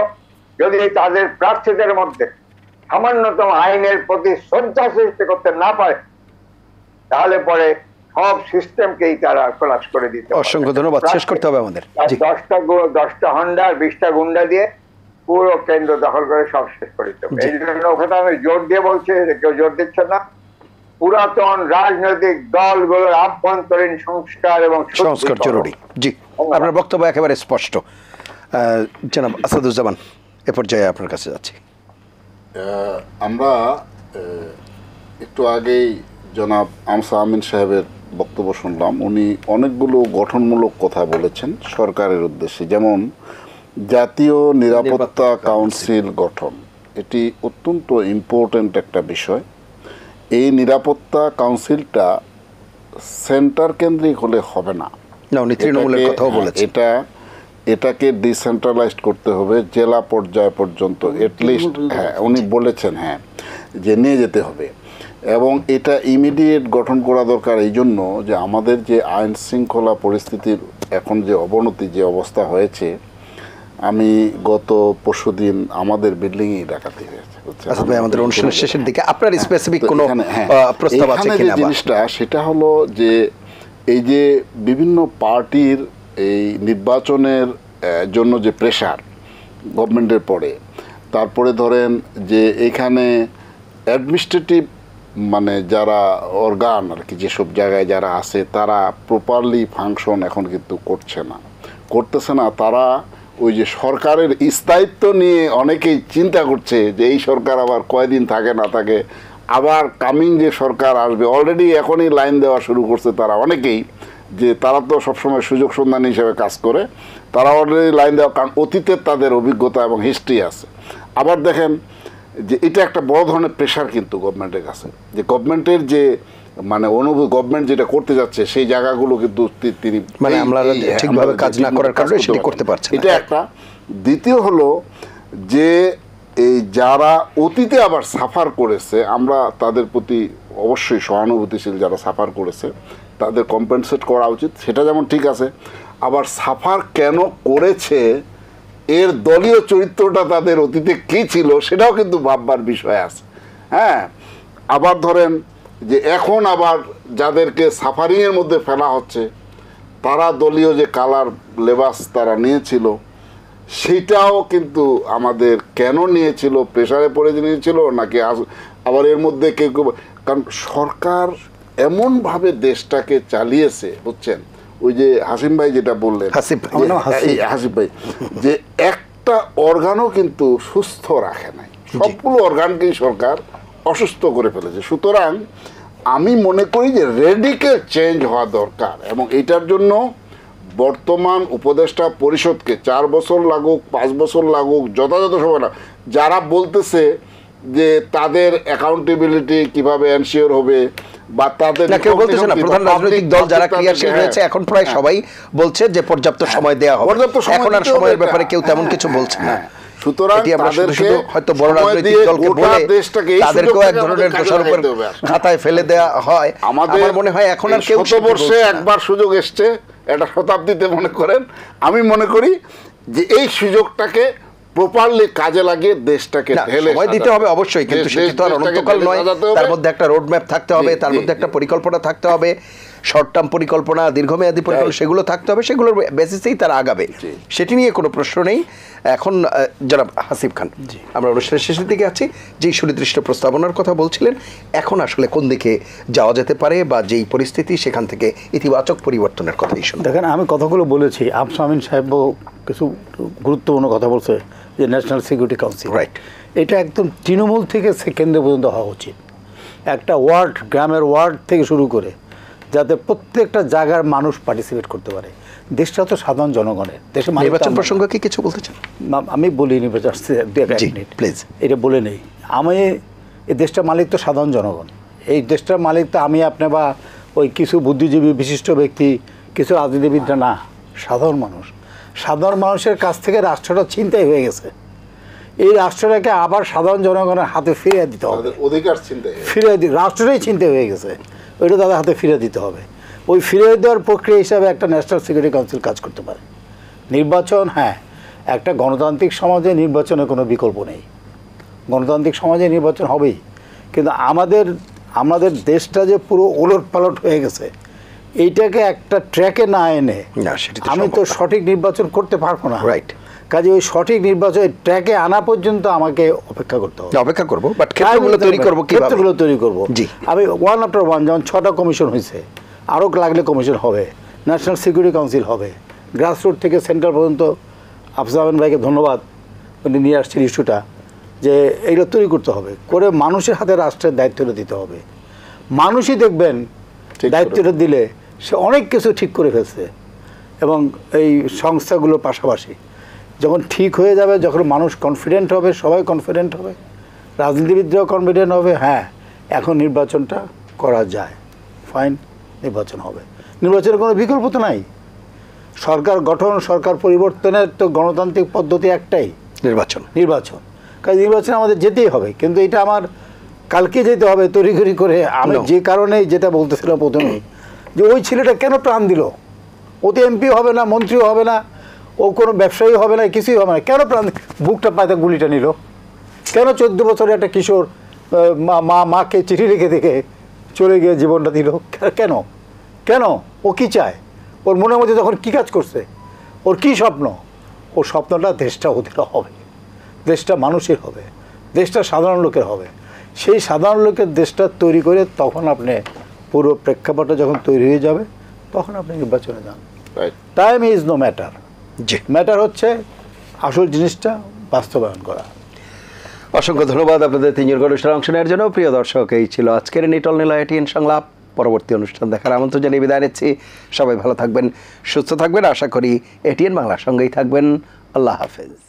যদি তাদের প্রার্থীদের মধ্যে সামান্যতম আইনের প্রতি শ্রদ্ধা সৃষ্টি করতে না পারে তাহলে পরে সব সিস্টেমকেই তারা কোলাপস করে দিতে অসংখ্য ধন্যবাদ শেষ করতে হবে আমাদের দশটা দশটা হন্ডা আর বিশটা গুন্ডা দিয়ে পুরো কেন্দ্র দখল করে সব শেষ করে দিতে হবে এই জন্য ওখানে আমি জোর দিয়ে বলছি কেউ জোর দিচ্ছে না পুরাতন রাজনৈতিক দলগুলোর আভ্যন্তরীণ সংস্কার এবং সংস্কার জরুরি জি আপনার বক্তব্য একেবারে স্পষ্ট জনাব আসাদুজ্জামান এ পর্যায়ে আপনার কাছে যাচ্ছি আমরা একটু আগেই জনাব আমসা আমিন সাহেবের বক্তব্য শুনলাম উনি অনেকগুলো গঠনমূলক কথা বলেছেন সরকারের উদ্দেশ্যে যেমন জাতীয় নিরাপত্তা কাউন্সিল গঠন এটি অত্যন্ত ইম্পর্ট্যান্ট একটা বিষয় এই নিরাপত্তা কাউন্সিলটা সেন্টার কেন্দ্রিক হলে হবে না তৃণমূলের এটা এটাকে ডিসেন্ট্রালাইজড করতে হবে জেলা পর্যায় পর্যন্ত এটলিস্ট হ্যাঁ উনি বলেছেন হ্যাঁ যে নিয়ে যেতে হবে এবং এটা ইমিডিয়েট গঠন করা দরকার এই জন্য যে আমাদের যে আইন শৃঙ্খলা পরিস্থিতির এখন যে অবনতি যে অবস্থা হয়েছে আমি গত পরশু দিন আমাদের বিল্ডিংয়ে ডাকাতি হয়েছে আচ্ছা আমাদের শেষের দিকে আপনার স্পেসিফিক হ্যাঁ, কোনো হ্যাঁ, জিনিসটা সেটা হলো যে এই যে বিভিন্ন পার্টির এই নির্বাচনের জন্য যে প্রেশার গভর্নমেন্টের পরে তারপরে ধরেন যে এখানে অ্যাডমিনিস্ট্রেটিভ মানে যারা অর্গান আর কি যেসব জায়গায় যারা আছে তারা প্রপারলি ফাংশন এখন কিন্তু করছে না করতেছে না তারা ওই যে সরকারের স্থায়িত্ব নিয়ে অনেকেই চিন্তা করছে যে এই সরকার আবার কয়দিন থাকে না থাকে আবার কামিং যে সরকার আসবে অলরেডি এখনই লাইন দেওয়া শুরু করছে তারা অনেকেই যে তারা তো সবসময় সুযোগ সন্ধানী হিসেবে কাজ করে তারা অলরেডি লাইন দেওয়া কারণ অতীতের তাদের অভিজ্ঞতা এবং হিস্ট্রি আছে আবার দেখেন যে এটা একটা বড় ধরনের প্রেশার কিন্তু গভর্নমেন্টের কাছে যে গভর্নমেন্টের যে মানে অনুভূত গভর্নমেন্ট যেটা করতে যাচ্ছে সেই জায়গাগুলো কিন্তু তিনি মানে আমরা ঠিকভাবে কাজ না করার কারণে সেটি করতে পারছে এটা একটা দ্বিতীয় হলো যে এই যারা অতীতে আবার সাফার করেছে আমরা তাদের প্রতি অবশ্যই সহানুভূতিশীল যারা সাফার করেছে তাদের কম্পেনসেট করা উচিত সেটা যেমন ঠিক আছে আবার সাফার কেন করেছে এর দলীয় চরিত্রটা তাদের অতীতে কী ছিল সেটাও কিন্তু ভাববার বিষয় আছে হ্যাঁ আবার ধরেন যে এখন আবার যাদেরকে সাফারিংয়ের মধ্যে ফেলা হচ্ছে তারা দলীয় যে কালার লেবাস তারা নিয়েছিল সেটাও কিন্তু আমাদের কেন নিয়েছিল প্রেশারে পড়ে নিয়েছিল নাকি আবার এর মধ্যে কেউ কারণ সরকার এমনভাবে দেশটাকে চালিয়েছে বুঝছেন ওই যে হাসিম ভাই যেটা বললেন হাসিম ভাই যে একটা অর্গানও কিন্তু সুস্থ রাখে নাই সবগুলো অর্গানকেই সরকার অসুস্থ করে ফেলেছে সুতরাং আমি মনে করি যে রেডিকেল চেঞ্জ হওয়া দরকার এবং এটার জন্য বর্তমান উপদেষ্টা পরিষদকে চার বছর লাগুক পাঁচ বছর লাগুক যথাযথ সময় না যারা বলতেছে যে তাদের অ্যাকাউন্টেবিলিটি কিভাবে এনশিওর হবে বা তাদের না কেউ বলতেছে না প্রধান রাজনৈতিক দল যারা ক্রিয়াশীল হয়েছে হ্যাঁ। এখন প্রায় হ্যাঁ। সবাই বলছে যে পর্যাপ্ত হ্যাঁ। সময় দেওয়া হবে পর্যাপ্ত এখন আর সময়ের ব্যাপারে কেউ তেমন কিছু বলছে না সুতরাং তাদেরকে হয়তো বড় রাজনৈতিক দলকে বলে তাদেরকেও এক ধরনের দোষারোপের খাতায় ফেলে দেওয়া হয় আমাদের মনে হয় এখন আর কেউ বর্ষে একবার সুযোগ এসছে এটা শতাব্দীতে মনে করেন আমি মনে করি যে এই সুযোগটাকে প্রপারলি কাজে লাগিয়ে দেশটাকে ঢেলে সময় দিতে হবে অবশ্যই কিন্তু সেটা তো আর অনন্তকাল নয় তার মধ্যে একটা রোড ম্যাপ থাকতে হবে তার মধ্যে একটা পরিকল্পনা থাকতে হবে শর্ট টার্ম পরিকল্পনা দীর্ঘমেয়াদী হ্যাঁ। পরিকল্পনা সেগুলো থাকতে হবে সেগুলোর বেসিসেই তারা আগাবে সেটি নিয়ে কোনো প্রশ্ন নেই এখন জনাব হাসিব খান আমরা অনুষ্ঠানের শেষের দিকে আছি যেই সুনির্দিষ্ট প্রস্তাবনার কথা বলছিলেন এখন আসলে কোন দিকে যাওয়া যেতে পারে বা যেই পরিস্থিতি সেখান থেকে ইতিবাচক পরিবর্তনের কথাই শুনুন দেখেন আমি কথাগুলো বলেছি আফসামিন সাহেব কিছু গুরুত্বপূর্ণ কথা বলছে যে ন্যাশনাল সিকিউরিটি কাউন্সিল রাইট এটা একদম তৃণমূল থেকে সে কেন্দ্র পর্যন্ত হওয়া উচিত একটা ওয়ার্ড গ্রামের ওয়ার্ড থেকে শুরু করে যাতে প্রত্যেকটা জায়গার মানুষ পার্টিসিপেট করতে পারে দেশটা তো সাধারণ জনগণের দেশের নির্বাচন প্রসঙ্গে কি কিছু বলতে চান আমি বলি নির্বাচন প্লিজ এটা বলে নেই আমি এই দেশটার মালিক তো সাধারণ জনগণ এই দেশটার মালিক তো আমি আপনি বা ওই কিছু বুদ্ধিজীবী বিশিষ্ট ব্যক্তি কিছু রাজনীতিবিদরা না সাধারণ মানুষ সাধারণ মানুষের কাছ থেকে রাষ্ট্রটা চিন্তাই হয়ে গেছে এই রাষ্ট্রটাকে আবার সাধারণ জনগণের হাতে ফিরিয়ে দিতে হবে অধিকার চিন্তা ফিরে দিতে রাষ্ট্রটাই চিন্তা হয়ে গেছে ওইটা তাদের হাতে ফিরে দিতে হবে ওই ফিরিয়ে দেওয়ার প্রক্রিয়া হিসাবে একটা ন্যাশনাল সিকিউরিটি কাউন্সিল কাজ করতে পারে নির্বাচন হ্যাঁ একটা গণতান্ত্রিক সমাজে নির্বাচনের কোনো বিকল্প নেই গণতান্ত্রিক সমাজে নির্বাচন হবেই কিন্তু আমাদের আমাদের দেশটা যে পুরো ওলট পালট হয়ে গেছে এইটাকে একটা ট্র্যাকে না এনে আমি তো সঠিক নির্বাচন করতে পারবো না রাইট কাজে ওই সঠিক নির্বাচন ট্র্যাকে আনা পর্যন্ত আমাকে অপেক্ষা করতে হবে অপেক্ষা করবো বাট ক্ষেত্রগুলো তৈরি করবো ক্ষেত্রগুলো তৈরি করবো জি আমি ওয়ান আফটার ওয়ান যেমন ছটা কমিশন হয়েছে আরও লাগলে কমিশন হবে ন্যাশনাল সিকিউরিটি কাউন্সিল হবে গ্রাসরুট থেকে সেন্ট্রাল পর্যন্ত আফজামান ভাইকে ধন্যবাদ উনি নিয়ে আসছেন ইস্যুটা যে এইগুলো তৈরি করতে হবে করে মানুষের হাতে রাষ্ট্রের দায়িত্বটা দিতে হবে মানুষই দেখবেন দায়িত্বটা দিলে সে অনেক কিছু ঠিক করে ফেলছে এবং এই সংস্থাগুলোর পাশাপাশি যখন ঠিক হয়ে যাবে যখন মানুষ কনফিডেন্ট হবে সবাই কনফিডেন্ট হবে রাজনীতিবিদরাও কনফিডেন্ট হবে হ্যাঁ এখন নির্বাচনটা করা যায় ফাইন নির্বাচন হবে নির্বাচনের কোনো বিকল্প তো নাই সরকার গঠন সরকার পরিবর্তনের তো গণতান্ত্রিক পদ্ধতি একটাই নির্বাচন নির্বাচন কাজে নির্বাচন আমাদের যেতেই হবে কিন্তু এটা আমার কালকে যেতে হবে তৈরি করে আমি যে কারণে যেটা বলতেছিলাম প্রথমে যে ওই ছেলেটা কেন প্রাণ দিল ও তো এমপিও হবে না মন্ত্রীও হবে না ও কোনো ব্যবসায়ী হবে না কিছুই হবে না কেন প্রাণ বুকটা পায়তা গুলিটা নিল কেন চোদ্দ বছরে একটা কিশোর মা মাকে চিঠি রেখে দেখে চলে গিয়ে জীবনটা দিল কেন কেন ও কি চায় ওর মনের মধ্যে তখন কী কাজ করছে ওর কি স্বপ্ন ওর স্বপ্নটা দেশটা ওদের হবে দেশটা মানুষের হবে দেশটা সাধারণ লোকের হবে সেই সাধারণ লোকের দেশটা তৈরি করে তখন আপনি পুরো প্রেক্ষাপটটা যখন তৈরি হয়ে যাবে তখন আপনি নির্বাচনে যান টাইম ইজ নো ম্যাটার জি ম্যাটার হচ্ছে আসল জিনিসটা বাস্তবায়ন করা অসংখ্য ধন্যবাদ আপনাদের তিনজন অনুষ্ঠানে অংশ নেওয়ার জন্য প্রিয় দর্শক এই ছিল আজকের নিটল নীলা এটিএন সংলাপ পরবর্তী অনুষ্ঠান দেখার আমন্ত্রণ জানিয়ে বিদায় নিচ্ছি সবাই ভালো থাকবেন সুস্থ থাকবেন আশা করি এটিএন বাংলার সঙ্গেই থাকবেন আল্লাহ হাফেজ